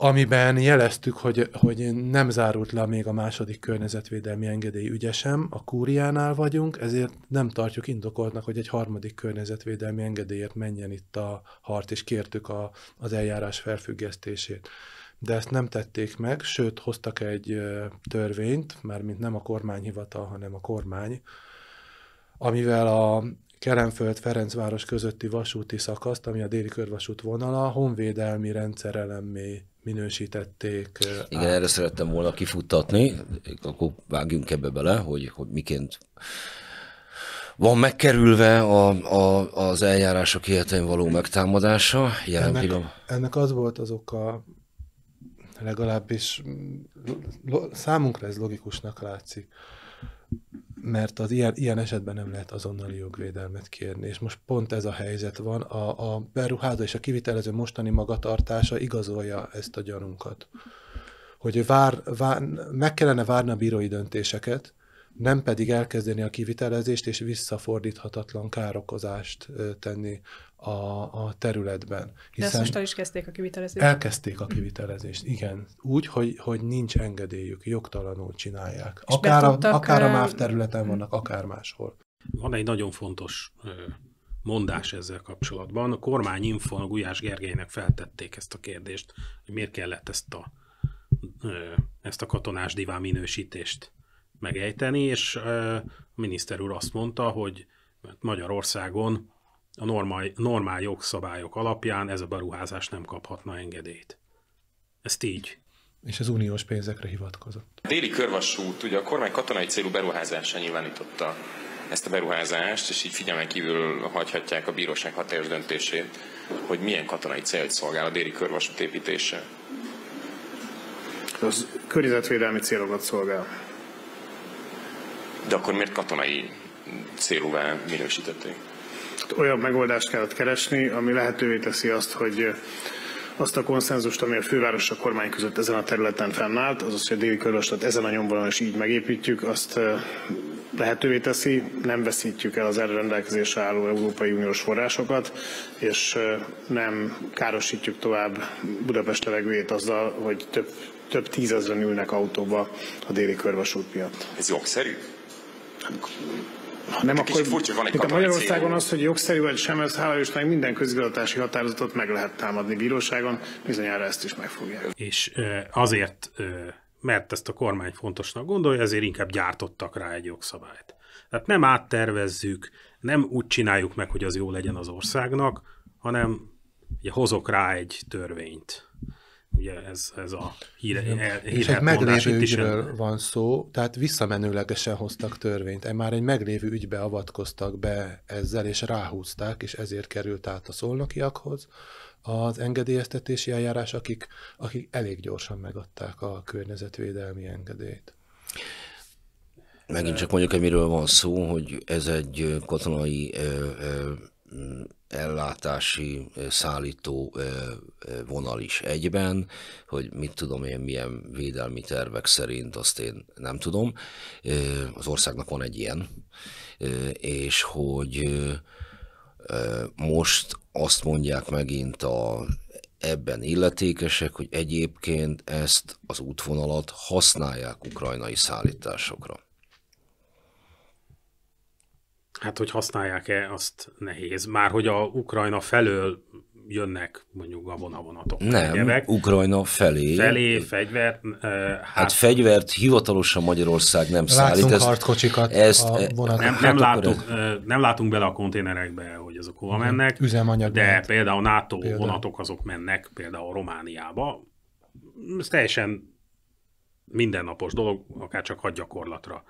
amiben jeleztük, hogy, hogy nem zárult le még a második környezetvédelmi engedély ügyesem, a kúriánál vagyunk, ezért nem tartjuk indokoltnak, hogy egy harmadik környezetvédelmi engedélyért menjen itt a harc, és kértük a, az eljárás felfüggesztését de ezt nem tették meg, sőt, hoztak egy törvényt, már mint nem a kormányhivatal, hanem a kormány, amivel a keremföld ferencváros közötti vasúti szakaszt, ami a déli körvasút vonala, honvédelmi rendszerelemmé minősítették. Igen, át. erre szerettem volna kifuttatni, akkor vágjunk ebbe bele, hogy, hogy miként van megkerülve a, a, az eljárások életén való megtámadása ennek, ennek az volt az oka, legalábbis mm, lo, számunkra ez logikusnak látszik, mert az ilyen, ilyen esetben nem lehet azonnali jogvédelmet kérni, és most pont ez a helyzet van, a, a beruházó és a kivitelező mostani magatartása igazolja ezt a gyanunkat. Hogy vár, vár, meg kellene várni a bírói döntéseket, nem pedig elkezdeni a kivitelezést és visszafordíthatatlan károkozást tenni a, a területben. Hiszen De ezt most is kezdték a kivitelezést? Elkezdték a kivitelezést, igen. Úgy, hogy, hogy nincs engedélyük, jogtalanul csinálják. akár, betudtak, a, akár a MÁV területen hm. vannak, akár máshol. Van egy nagyon fontos mondás ezzel kapcsolatban. A kormány a Gulyás Gergelynek feltették ezt a kérdést, hogy miért kellett ezt a, ezt a katonás diván minősítést megejteni, és a miniszter úr azt mondta, hogy Magyarországon a normál, normál jogszabályok alapján ez a beruházás nem kaphatna engedélyt. Ezt így és az uniós pénzekre hivatkozott. A déli körvasút, ugye a kormány katonai célú beruházásra nyilvánította ezt a beruházást, és így figyelmen kívül hagyhatják a bíróság hatályos döntését, hogy milyen katonai célt szolgál a déli körvasút építése. Az környezetvédelmi célokat szolgál. De akkor miért katonai célúvá minősítették? most olyan megoldást kellett keresni, ami lehetővé teszi azt, hogy azt a konszenzust, ami a főváros a kormány között ezen a területen fennállt, azaz, hogy a déli körülöstet ezen a nyomvonalon is így megépítjük, azt lehetővé teszi, nem veszítjük el az erre rendelkezésre álló Európai Uniós forrásokat, és nem károsítjuk tovább Budapest levegőjét azzal, hogy több, több tízezren ülnek autóba a déli körvasút miatt. Ez jogszerű? Hát, Hát nem de akkor, furcsa, van egy a Magyarországon az, hogy jogszerű vagy sem, ez hála Istennek minden közigazgatási határozatot meg lehet támadni bíróságon, bizonyára ezt is megfogják. És azért, mert ezt a kormány fontosnak gondolja, ezért inkább gyártottak rá egy jogszabályt. Tehát nem áttervezzük, nem úgy csináljuk meg, hogy az jó legyen az országnak, hanem ugye, hozok rá egy törvényt. Ugye ez, ez a híre, híre És egy meglévő ügyről van szó, tehát visszamenőlegesen hoztak törvényt. Már egy meglévő ügybe avatkoztak be ezzel, és ráhúzták, és ezért került át a szolnokiakhoz az engedélyeztetési eljárás, akik, akik elég gyorsan megadták a környezetvédelmi engedélyt. Megint csak mondjuk, hogy miről van szó, hogy ez egy katonai ellátási szállító vonal is egyben, hogy mit tudom én, milyen védelmi tervek szerint, azt én nem tudom. Az országnak van egy ilyen, és hogy most azt mondják megint a ebben illetékesek, hogy egyébként ezt az útvonalat használják ukrajnai szállításokra. Hát, hogy használják-e, azt nehéz. Már hogy a Ukrajna felől jönnek mondjuk vonavonatok. Nem, fegyverek. Ukrajna felé. Felé, fegyver. hát, hát fegyvert hivatalosan Magyarország nem Látszunk szállít. Harckocsikat ezt, a vonat. nem, nem, hát látunk, nem látunk bele a konténerekbe, hogy azok hova mennek. Üzemanyag. De ment. például NATO például. vonatok azok mennek például Romániába. Ez teljesen mindennapos dolog, akár csak hadgyakorlatra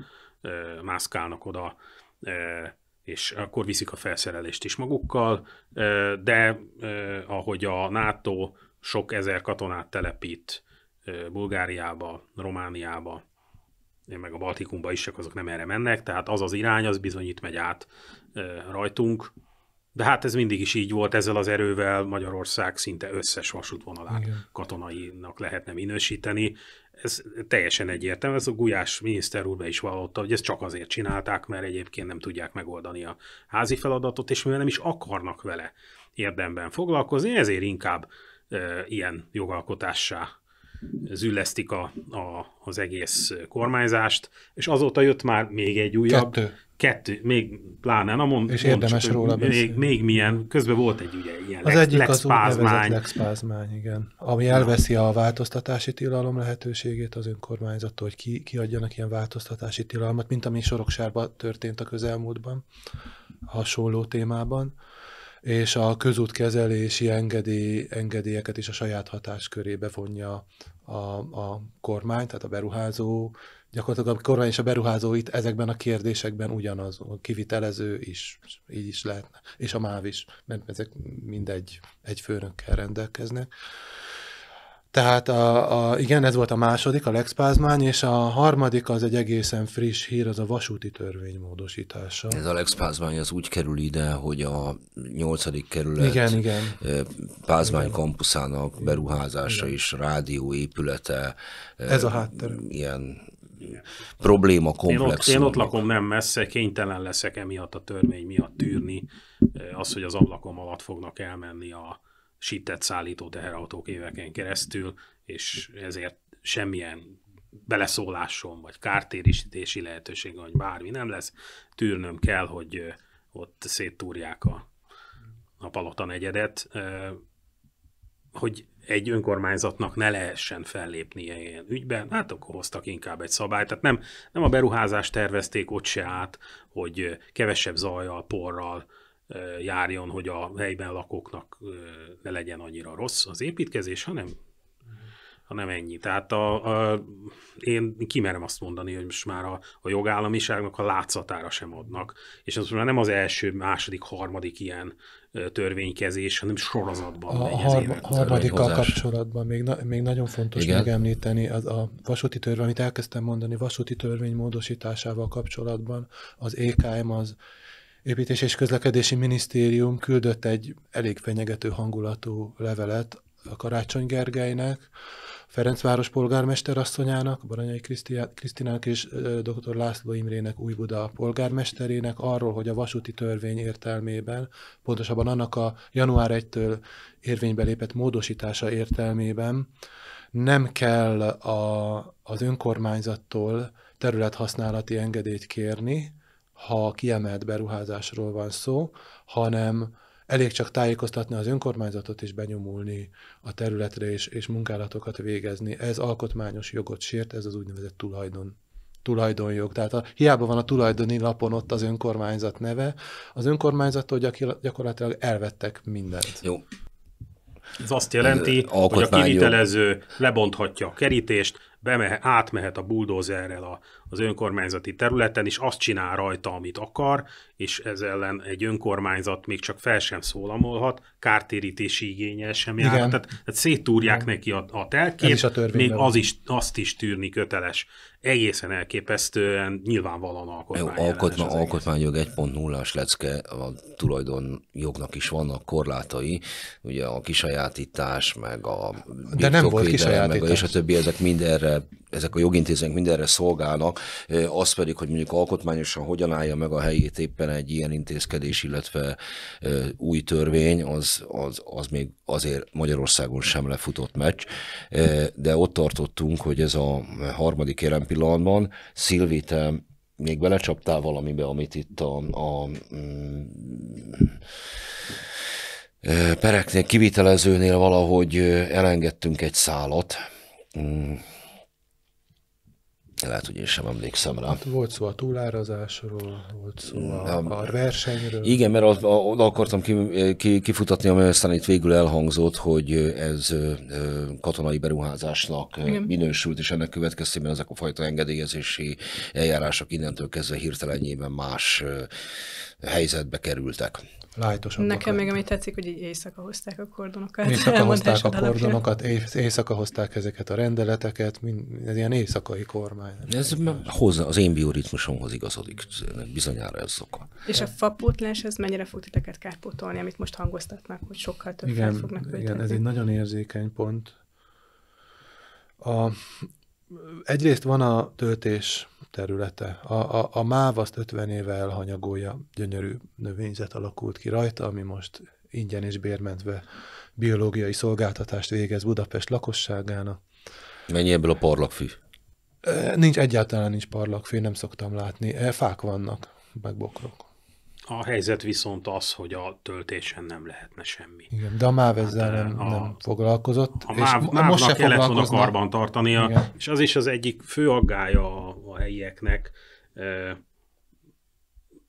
mászkálnak oda és akkor viszik a felszerelést is magukkal, de ahogy a NATO sok ezer katonát telepít Bulgáriába, Romániába, meg a Baltikumba is, csak azok nem erre mennek, tehát az az irány, az bizonyít megy át rajtunk. De hát ez mindig is így volt, ezzel az erővel Magyarország szinte összes vasútvonalát katonainak lehetne minősíteni ez teljesen egyértelmű, ez a Gulyás miniszter úr be is vallotta, hogy ezt csak azért csinálták, mert egyébként nem tudják megoldani a házi feladatot, és mivel nem is akarnak vele érdemben foglalkozni, ezért inkább e, ilyen jogalkotássá züllesztik a, a, az egész kormányzást, és azóta jött már még egy újabb. Kettő. Kettő, még pláne, na mond, És érdemes mond, róla beszélni. Még, még milyen, közben volt egy ugye ilyen az egyik lex az úgynevezett Lex igen. Ami elveszi a változtatási tilalom lehetőségét az önkormányzattól, hogy ki, kiadjanak ilyen változtatási tilalmat, mint ami Soroksárban történt a közelmúltban, hasonló témában és a közútkezelési engedély, engedélyeket is a saját hatáskörébe vonja a, a kormány, tehát a beruházó. Gyakorlatilag a kormány és a beruházó itt ezekben a kérdésekben ugyanaz, a kivitelező is, így is lehetne, és a MÁV is, mert ezek mindegy egy főnökkel rendelkeznek. Tehát a, a, igen, ez volt a második, a legspázmány és a harmadik az egy egészen friss hír, az a vasúti törvény módosítása. Ez a legspázmány az úgy kerül ide, hogy a nyolcadik kerület igen, igen. Pázmány igen. kampuszának beruházása igen. és rádióépülete. Ez a háttér. Ilyen probléma komplexum. Én ott, én ott lakom nem messze, kénytelen leszek emiatt a törvény miatt tűrni, az, hogy az ablakom alatt fognak elmenni a sittet szállító teherautók éveken keresztül, és ezért semmilyen beleszólásom, vagy kártérisítési lehetőség, vagy bármi nem lesz. Tűrnöm kell, hogy ott széttúrják a, a palota negyedet, hogy egy önkormányzatnak ne lehessen fellépni ilyen ügyben, hát akkor hoztak inkább egy szabályt. Tehát nem, nem a beruházást tervezték ott se át, hogy kevesebb zajjal, porral, járjon, hogy a helyben lakóknak ne legyen annyira rossz az építkezés, hanem, hanem ennyi. Tehát a, a, én kimerem azt mondani, hogy most már a, a jogállamiságnak a látszatára sem adnak. És az már nem az első, második, harmadik ilyen törvénykezés, hanem sorozatban. A harma, harmadikkal kapcsolatban még, na, még nagyon fontos Igen. megemlíteni az a vasúti törvény, amit elkezdtem mondani, vasúti törvény módosításával kapcsolatban az EKM az építés és közlekedési minisztérium küldött egy elég fenyegető hangulatú levelet a Karácsony Gergelynek, Ferencváros polgármester asszonyának, Baranyai Krisztinának és dr. László Imrének Újbuda polgármesterének arról, hogy a vasúti törvény értelmében, pontosabban annak a január 1-től érvénybe lépett módosítása értelmében nem kell a, az önkormányzattól területhasználati engedélyt kérni, ha kiemelt beruházásról van szó, hanem elég csak tájékoztatni az önkormányzatot és benyomulni a területre és, és munkálatokat végezni. Ez alkotmányos jogot sért, ez az úgynevezett tulajdon tulajdonjog. Tehát a, hiába van a tulajdoni lapon ott az önkormányzat neve, az önkormányzattól gyakorlatilag elvettek mindent. Jó, ez azt jelenti, hogy a kivitelező lebonthatja a kerítést, bemehe, átmehet a buldózerrel a az önkormányzati területen, és azt csinál rajta, amit akar, és ez ellen egy önkormányzat még csak fel sem szólamolhat, kártérítési igénye sem jár. Tehát, tehát széttúrják Igen. neki a, a telkét, is a még az is, azt is tűrni köteles. Egészen elképesztően nyilvánvalóan alkotmány. Jó, alkotma, alkotmányjog 1.0-as lecke, a jognak is vannak korlátai, ugye a kisajátítás, meg a De nem volt kisajátítás. Meg a, és a többi, ezek mindenre, ezek a jogintézmények mindenre szolgálnak, az pedig, hogy mondjuk alkotmányosan hogyan állja meg a helyét éppen egy ilyen intézkedés, illetve új törvény, az, az, az még azért Magyarországon sem lefutott meccs, de ott tartottunk, hogy ez a harmadik jelen pillanatban, Szilvi, te még belecsaptál valamibe, amit itt a, a, mm, pereknél, kivitelezőnél valahogy elengedtünk egy szálat, mm. Lehet, hogy én sem emlékszem rá. Hát volt szó a túlárazásról, volt szó a, nem. a versenyről. Igen, mert az, a, a akartam ki, ki, kifutatni, ami aztán itt végül elhangzott, hogy ez katonai beruházásnak Igen. minősült, és ennek következtében ezek a fajta engedélyezési eljárások innentől kezdve hirtelenjében más helyzetbe kerültek lájtosabb. Nekem még ami tetszik, hogy így éjszaka hozták a kordonokat. Éjszaka hozták a kordonokat, éjszaka hozták ezeket a rendeleteket, mind, ez ilyen éjszakai kormány. Ez hozzá, az én bioritmusomhoz igazodik, bizonyára ez szoka. És a fapótlás, ez mennyire fog titeket kárpótolni, amit most hangoztatnak, hogy sokkal több igen, fognak ültetni. Igen, ez egy nagyon érzékeny pont. A, egyrészt van a töltés területe. A, a, a máv azt 50 éve elhanyagolja, gyönyörű növényzet alakult ki rajta, ami most ingyen és bérmentve biológiai szolgáltatást végez Budapest lakosságának. Mennyi ebből a parlagfű? Nincs, egyáltalán nincs parlagfű, nem szoktam látni. E, fák vannak, meg bokrok. A helyzet viszont az, hogy a töltésen nem lehetne semmi. Igen, de a MÁV hát, ezzel hát, nem, eh, a, nem foglalkozott. A MÁV, és MÁV-nak most kellett volna karban tartania, Igen. és az is az egyik fő aggája a, a helyieknek. Eh,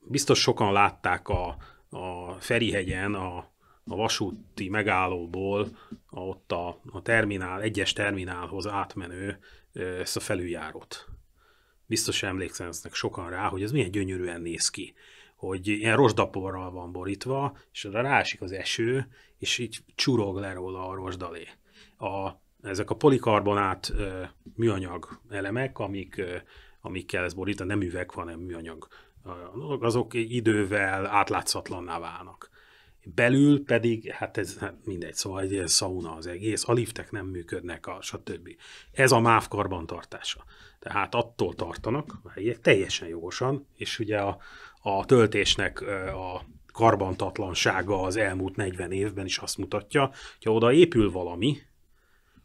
biztos sokan látták a, a Ferihegyen a, a vasúti megállóból a, ott a, a terminál, egyes terminálhoz átmenő eh, ezt a felüljárót. Biztos emlékszem sokan rá, hogy ez milyen gyönyörűen néz ki hogy ilyen rozsdaporral van borítva, és arra rásik az eső, és így csurog le róla a rozsdalé. A, ezek a polikarbonát ö, műanyag elemek, amik, ö, amikkel ez borítani, nem üveg, hanem műanyag, azok idővel átlátszatlanná válnak. Belül pedig, hát ez hát mindegy, szóval egy ilyen szauna az egész, a liftek nem működnek, a, stb. Ez a MÁV karbantartása. Tehát attól tartanak, teljesen jogosan, és ugye a, a töltésnek a karbantatlansága az elmúlt 40 évben is azt mutatja, hogy oda épül valami,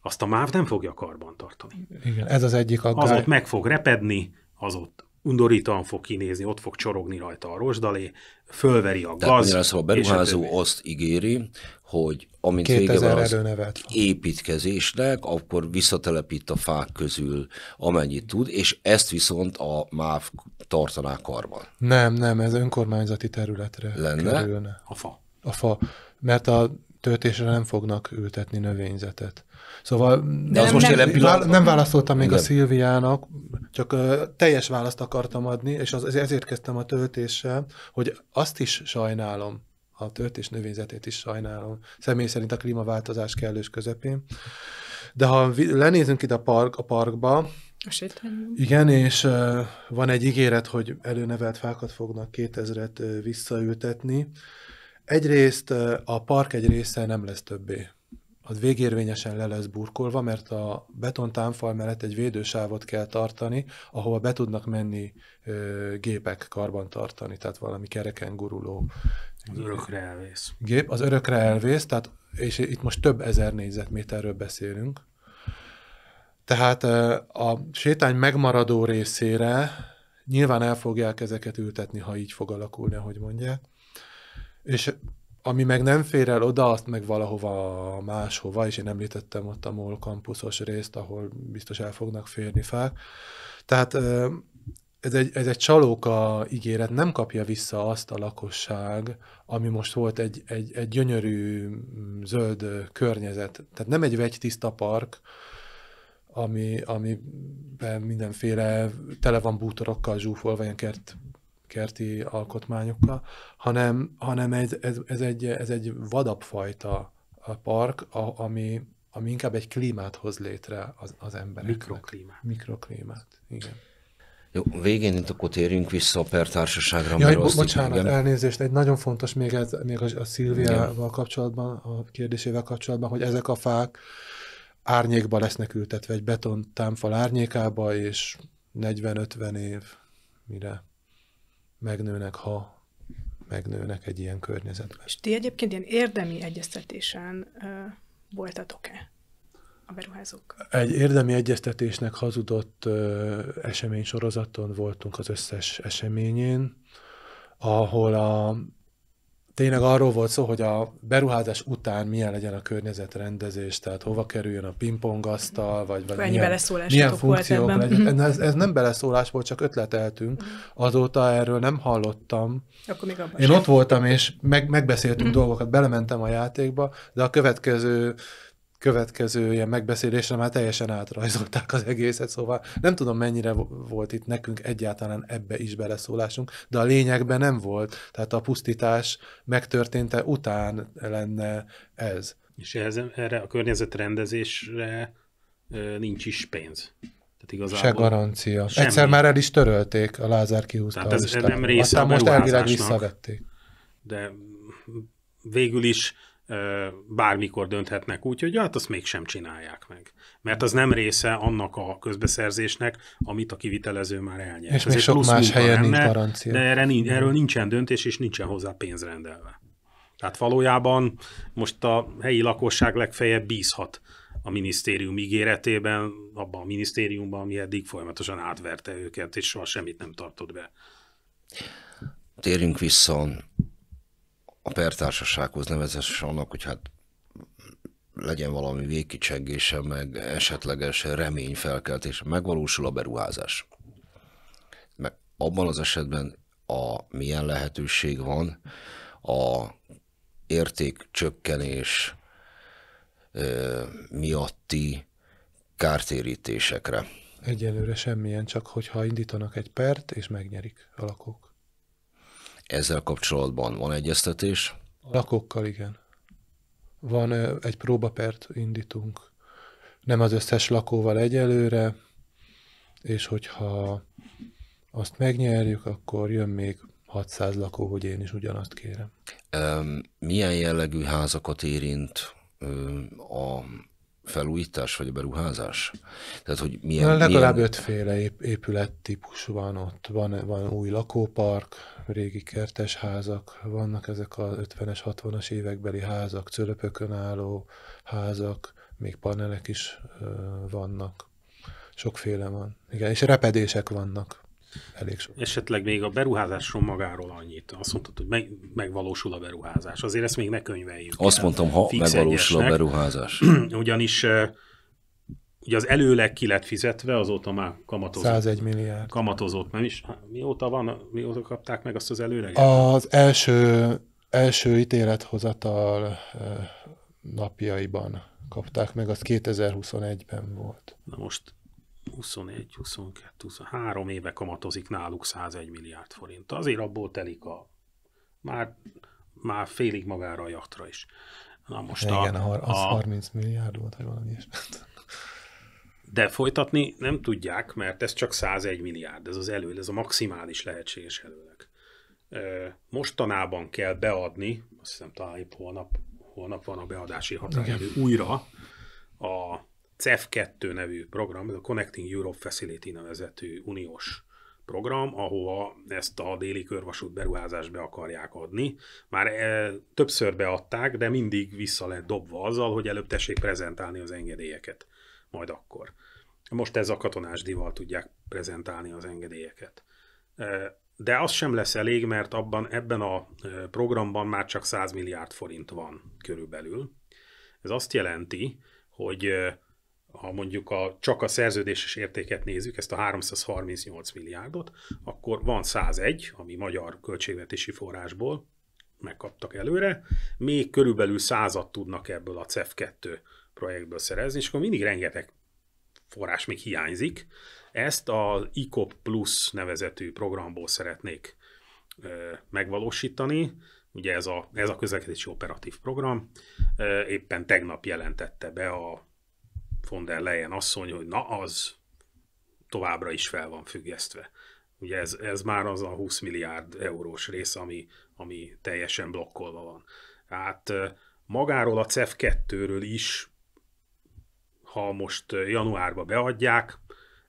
azt a MÁV nem fogja karbantartani. Igen, ez az egyik aggály. Az ott meg fog repedni, az ott Undorítan fog kinézni, ott fog csorogni rajta a rozsdalé, fölveri a gaz. Tehát szóval a beruházó a azt ígéri, hogy amint vége van az építkezésnek, akkor visszatelepít a fák közül amennyit tud, és ezt viszont a MÁV tartaná karban. Nem, nem, ez önkormányzati területre lenne. kerülne. A fa. A fa. Mert a töltésre nem fognak ültetni növényzetet. Szóval de az nem, most nem, pillanatban. Nem válaszoltam még nem. a Szilviának, csak uh, teljes választ akartam adni, és az, ezért kezdtem a töltéssel, hogy azt is sajnálom, a töltés növényzetét is sajnálom, személy szerint a klímaváltozás kellős közepén. De ha lenézünk itt a, park, a parkba, a Igen, és uh, van egy ígéret, hogy előnevelt fákat fognak 2000-et uh, visszaültetni, Egyrészt a park egy része nem lesz többé. Az végérvényesen le lesz burkolva, mert a betontámfal mellett egy védősávot kell tartani, ahova be tudnak menni ö, gépek karbantartani, tehát valami kereken guruló. Az örökre elvész. Gép, az örökre elvész, tehát, és itt most több ezer négyzetméterről beszélünk. Tehát a sétány megmaradó részére nyilván el fogják ezeket ültetni, ha így fog alakulni, ahogy mondják és ami meg nem fér el oda, azt meg valahova máshova, és én említettem ott a MOL kampuszos részt, ahol biztos el fognak férni fel. Tehát ez egy, ez egy csalóka ígéret, nem kapja vissza azt a lakosság, ami most volt egy, egy, egy gyönyörű mm, zöld környezet. Tehát nem egy vegy tiszta park, ami, amiben mindenféle tele van bútorokkal zsúfolva, ilyen kert kerti alkotmányokkal, hanem, hanem ez, ez, ez, egy, ez egy vadabb fajta park, a, ami, ami inkább egy klímát hoz létre az, az embereknek. Mikroklímát. Mikroklímát, igen. Jó, végén itt akkor térjünk vissza a pertársaságra. Jaj, bo- bocsánat, igen. elnézést, egy nagyon fontos még, ez, még a, a Szilviával kapcsolatban, a kérdésével kapcsolatban, hogy ezek a fák árnyékba lesznek ültetve, egy beton támfal árnyékába, és 40-50 év mire megnőnek, ha megnőnek egy ilyen környezetben. És ti egyébként ilyen érdemi egyeztetésen voltatok-e a beruházók? Egy érdemi egyeztetésnek hazudott ö, eseménysorozaton voltunk az összes eseményén, ahol a tényleg arról volt szó, hogy a beruházás után milyen legyen a környezetrendezés, tehát hova kerüljön a pingpongasztal, vagy, vagy milyen, milyen funkciók volt legyen. Mhm. Ez, ez nem beleszólás volt, csak ötleteltünk. Mhm. Azóta erről nem hallottam. Akkor még abban Én sem. ott voltam, és meg, megbeszéltünk mhm. dolgokat, belementem a játékba, de a következő következő ilyen megbeszélésre már teljesen átrajzolták az egészet, szóval nem tudom mennyire volt itt nekünk egyáltalán ebbe is beleszólásunk, de a lényegben nem volt, tehát a pusztítás megtörténte után lenne ez. És ez, erre a környezetrendezésre nincs is pénz. Tehát igazából se garancia. Semmi. Egyszer már el is törölték, a Lázár kihúzta. Tehát ez, ez nem része Aztán most elvileg visszavették. De végül is bármikor dönthetnek úgy, hogy hát azt mégsem csinálják meg. Mert az nem része annak a közbeszerzésnek, amit a kivitelező már elnyert. És még sok más helyen lenne, nincs garancia. De erre, nincs, erről nincsen döntés, és nincsen hozzá pénz rendelve. Tehát valójában most a helyi lakosság legfeljebb bízhat a minisztérium ígéretében, abban a minisztériumban, ami eddig folyamatosan átverte őket, és soha semmit nem tartott be. Térjünk vissza a pertársasághoz nevezetesen annak, hogy hát legyen valami végkicsengése, meg esetleges reményfelkeltése, megvalósul a beruházás. Meg abban az esetben a milyen lehetőség van a érték ö, miatti kártérítésekre. Egyelőre semmilyen, csak hogyha indítanak egy pert, és megnyerik a lakók. Ezzel kapcsolatban van egyeztetés? A lakókkal igen. Van egy próbapert indítunk. Nem az összes lakóval egyelőre, és hogyha azt megnyerjük, akkor jön még 600 lakó, hogy én is ugyanazt kérem. Milyen jellegű házakat érint a felújítás vagy beruházás? Tehát, hogy milyen... Na, legalább milyen... ötféle épülettípus van ott. Van, van új lakópark, régi kertes házak, vannak ezek a 50-es, 60-as évekbeli házak, cölöpökön álló házak, még panelek is ö, vannak. Sokféle van. Igen, és repedések vannak elég sok. Esetleg még a beruházásról magáról annyit. Azt mondtad, hogy meg, megvalósul a beruházás. Azért ezt még ne könyveljük. Azt el. mondtam, ha Fix megvalósul egyesnek. a beruházás. Ugyanis ugye az előleg ki lett fizetve, azóta már kamatozott. 101 milliárd. Kamatozott, nem is. Hát mióta van, mióta kapták meg azt az előleget? Az első, első ítélethozatal napjaiban kapták meg, az 2021-ben volt. Na most 21, 22, 23 éve kamatozik náluk 101 milliárd forint. Azért abból telik a már, már félig magára a jachtra is. Na most a, Igen, a, az a, 30 milliárd volt, vagy valami is. De folytatni nem tudják, mert ez csak 101 milliárd, ez az elő, ez a maximális lehetséges előleg. Mostanában kell beadni, azt hiszem talán épp holnap, holnap van a beadási határidő újra a CEF2 nevű program, ez a Connecting Europe Facility nevezetű uniós program, ahova ezt a déli körvasút beruházást be akarják adni. Már e, többször beadták, de mindig vissza lett dobva azzal, hogy előbb tessék prezentálni az engedélyeket, majd akkor. Most ez a katonás dival tudják prezentálni az engedélyeket. E, de az sem lesz elég, mert abban ebben a e, programban már csak 100 milliárd forint van körülbelül. Ez azt jelenti, hogy e, ha mondjuk a, csak a szerződéses értéket nézzük, ezt a 338 milliárdot, akkor van 101, ami magyar költségvetési forrásból megkaptak előre, még körülbelül százat tudnak ebből a CEF2 projektből szerezni, és akkor mindig rengeteg forrás még hiányzik. Ezt az ICOP Plus nevezetű programból szeretnék ö, megvalósítani, ugye ez a, ez a közlekedési operatív program, ö, éppen tegnap jelentette be a von der Leyen asszony, hogy na az továbbra is fel van függesztve. Ugye ez, ez már az a 20 milliárd eurós rész, ami, ami teljesen blokkolva van. Hát magáról a CEF2-ről is, ha most januárba beadják,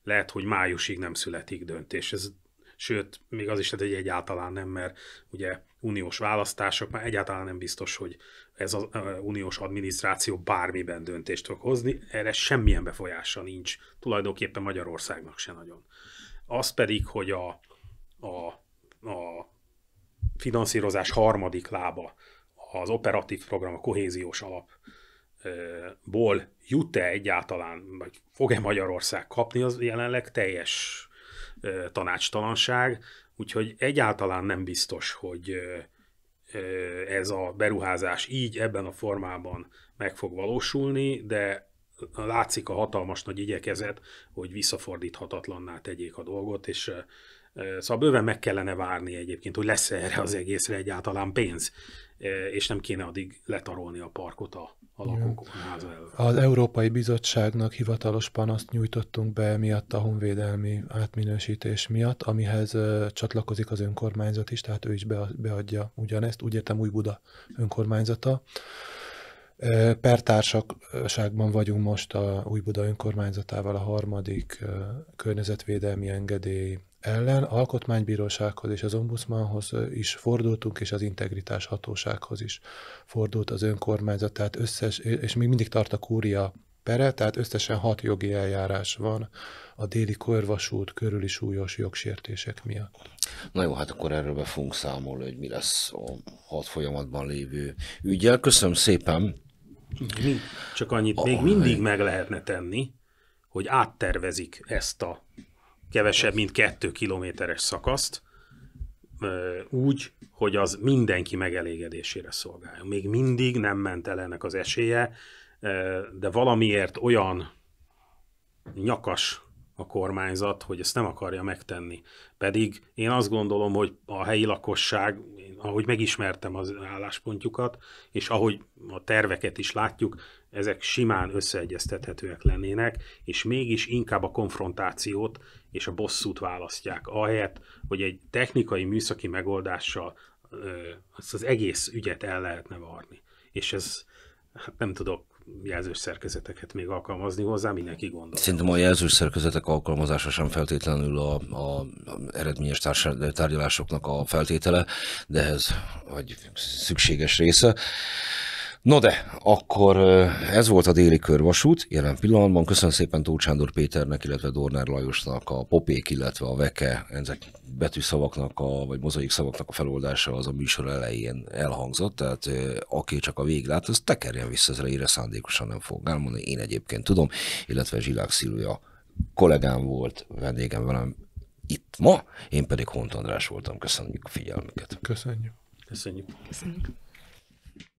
lehet, hogy májusig nem születik döntés. Ez, sőt, még az is lehet, hogy egyáltalán nem, mert ugye uniós választások már egyáltalán nem biztos, hogy, ez az uniós adminisztráció bármiben döntést fog hozni, erre semmilyen befolyása nincs, tulajdonképpen Magyarországnak se nagyon. Az pedig, hogy a, a, a finanszírozás harmadik lába, az operatív program, a kohéziós alapból jut-e egyáltalán, vagy fog-e Magyarország kapni, az jelenleg teljes tanácstalanság, úgyhogy egyáltalán nem biztos, hogy ez a beruházás így ebben a formában meg fog valósulni, de látszik a hatalmas nagy igyekezet, hogy visszafordíthatatlanná tegyék a dolgot, és szóval bőven meg kellene várni egyébként, hogy lesz erre az egészre egyáltalán pénz, és nem kéne addig letarolni a parkot a a lakók Az Európai Bizottságnak hivatalos panaszt nyújtottunk be miatt a honvédelmi átminősítés miatt, amihez csatlakozik az önkormányzat is, tehát ő is beadja ugyanezt, úgy értem Új-Buda önkormányzata. Pertársaságban vagyunk most a Új-Buda önkormányzatával a harmadik környezetvédelmi engedély ellen alkotmánybírósághoz és az ombudsmanhoz is fordultunk, és az integritás hatósághoz is fordult az önkormányzat, tehát összes, és még mindig tart a kúria pere, tehát összesen hat jogi eljárás van a déli körvasút körüli súlyos jogsértések miatt. Na jó, hát akkor erről be fogunk számolni, hogy mi lesz a hat folyamatban lévő ügyel. Köszönöm szépen! Mi? Csak annyit a, még mindig meg lehetne tenni, hogy áttervezik ezt a kevesebb, mint kettő kilométeres szakaszt, úgy, hogy az mindenki megelégedésére szolgáljon. Még mindig nem ment el ennek az esélye, de valamiért olyan nyakas a kormányzat, hogy ezt nem akarja megtenni. Pedig én azt gondolom, hogy a helyi lakosság, ahogy megismertem az álláspontjukat, és ahogy a terveket is látjuk, ezek simán összeegyeztethetőek lennének, és mégis inkább a konfrontációt és a bosszút választják, ahelyett, hogy egy technikai műszaki megoldással ezt az egész ügyet el lehetne varni. És ez, hát nem tudok jelzős szerkezeteket még alkalmazni hozzá, mindenki gondol. Szerintem a jelzős szerkezetek alkalmazása sem feltétlenül a, a, eredményes tárgyalásoknak a feltétele, de ez egy szükséges része. No de, akkor ez volt a déli körvasút jelen pillanatban. Köszönöm szépen Tóth Sándor Péternek, illetve Dornár Lajosnak a popék, illetve a veke, ezek betűszavaknak, a, vagy mozaik szavaknak a feloldása az a műsor elején elhangzott, tehát aki csak a végig lát, az tekerjen vissza, ezre ére szándékosan nem fog elmondani, én egyébként tudom, illetve Zsilák Szilvia kollégám volt vendégem velem itt ma, én pedig Hont András voltam. Köszönjük a figyelmüket. Köszönjük. Köszönjük. Köszönjük.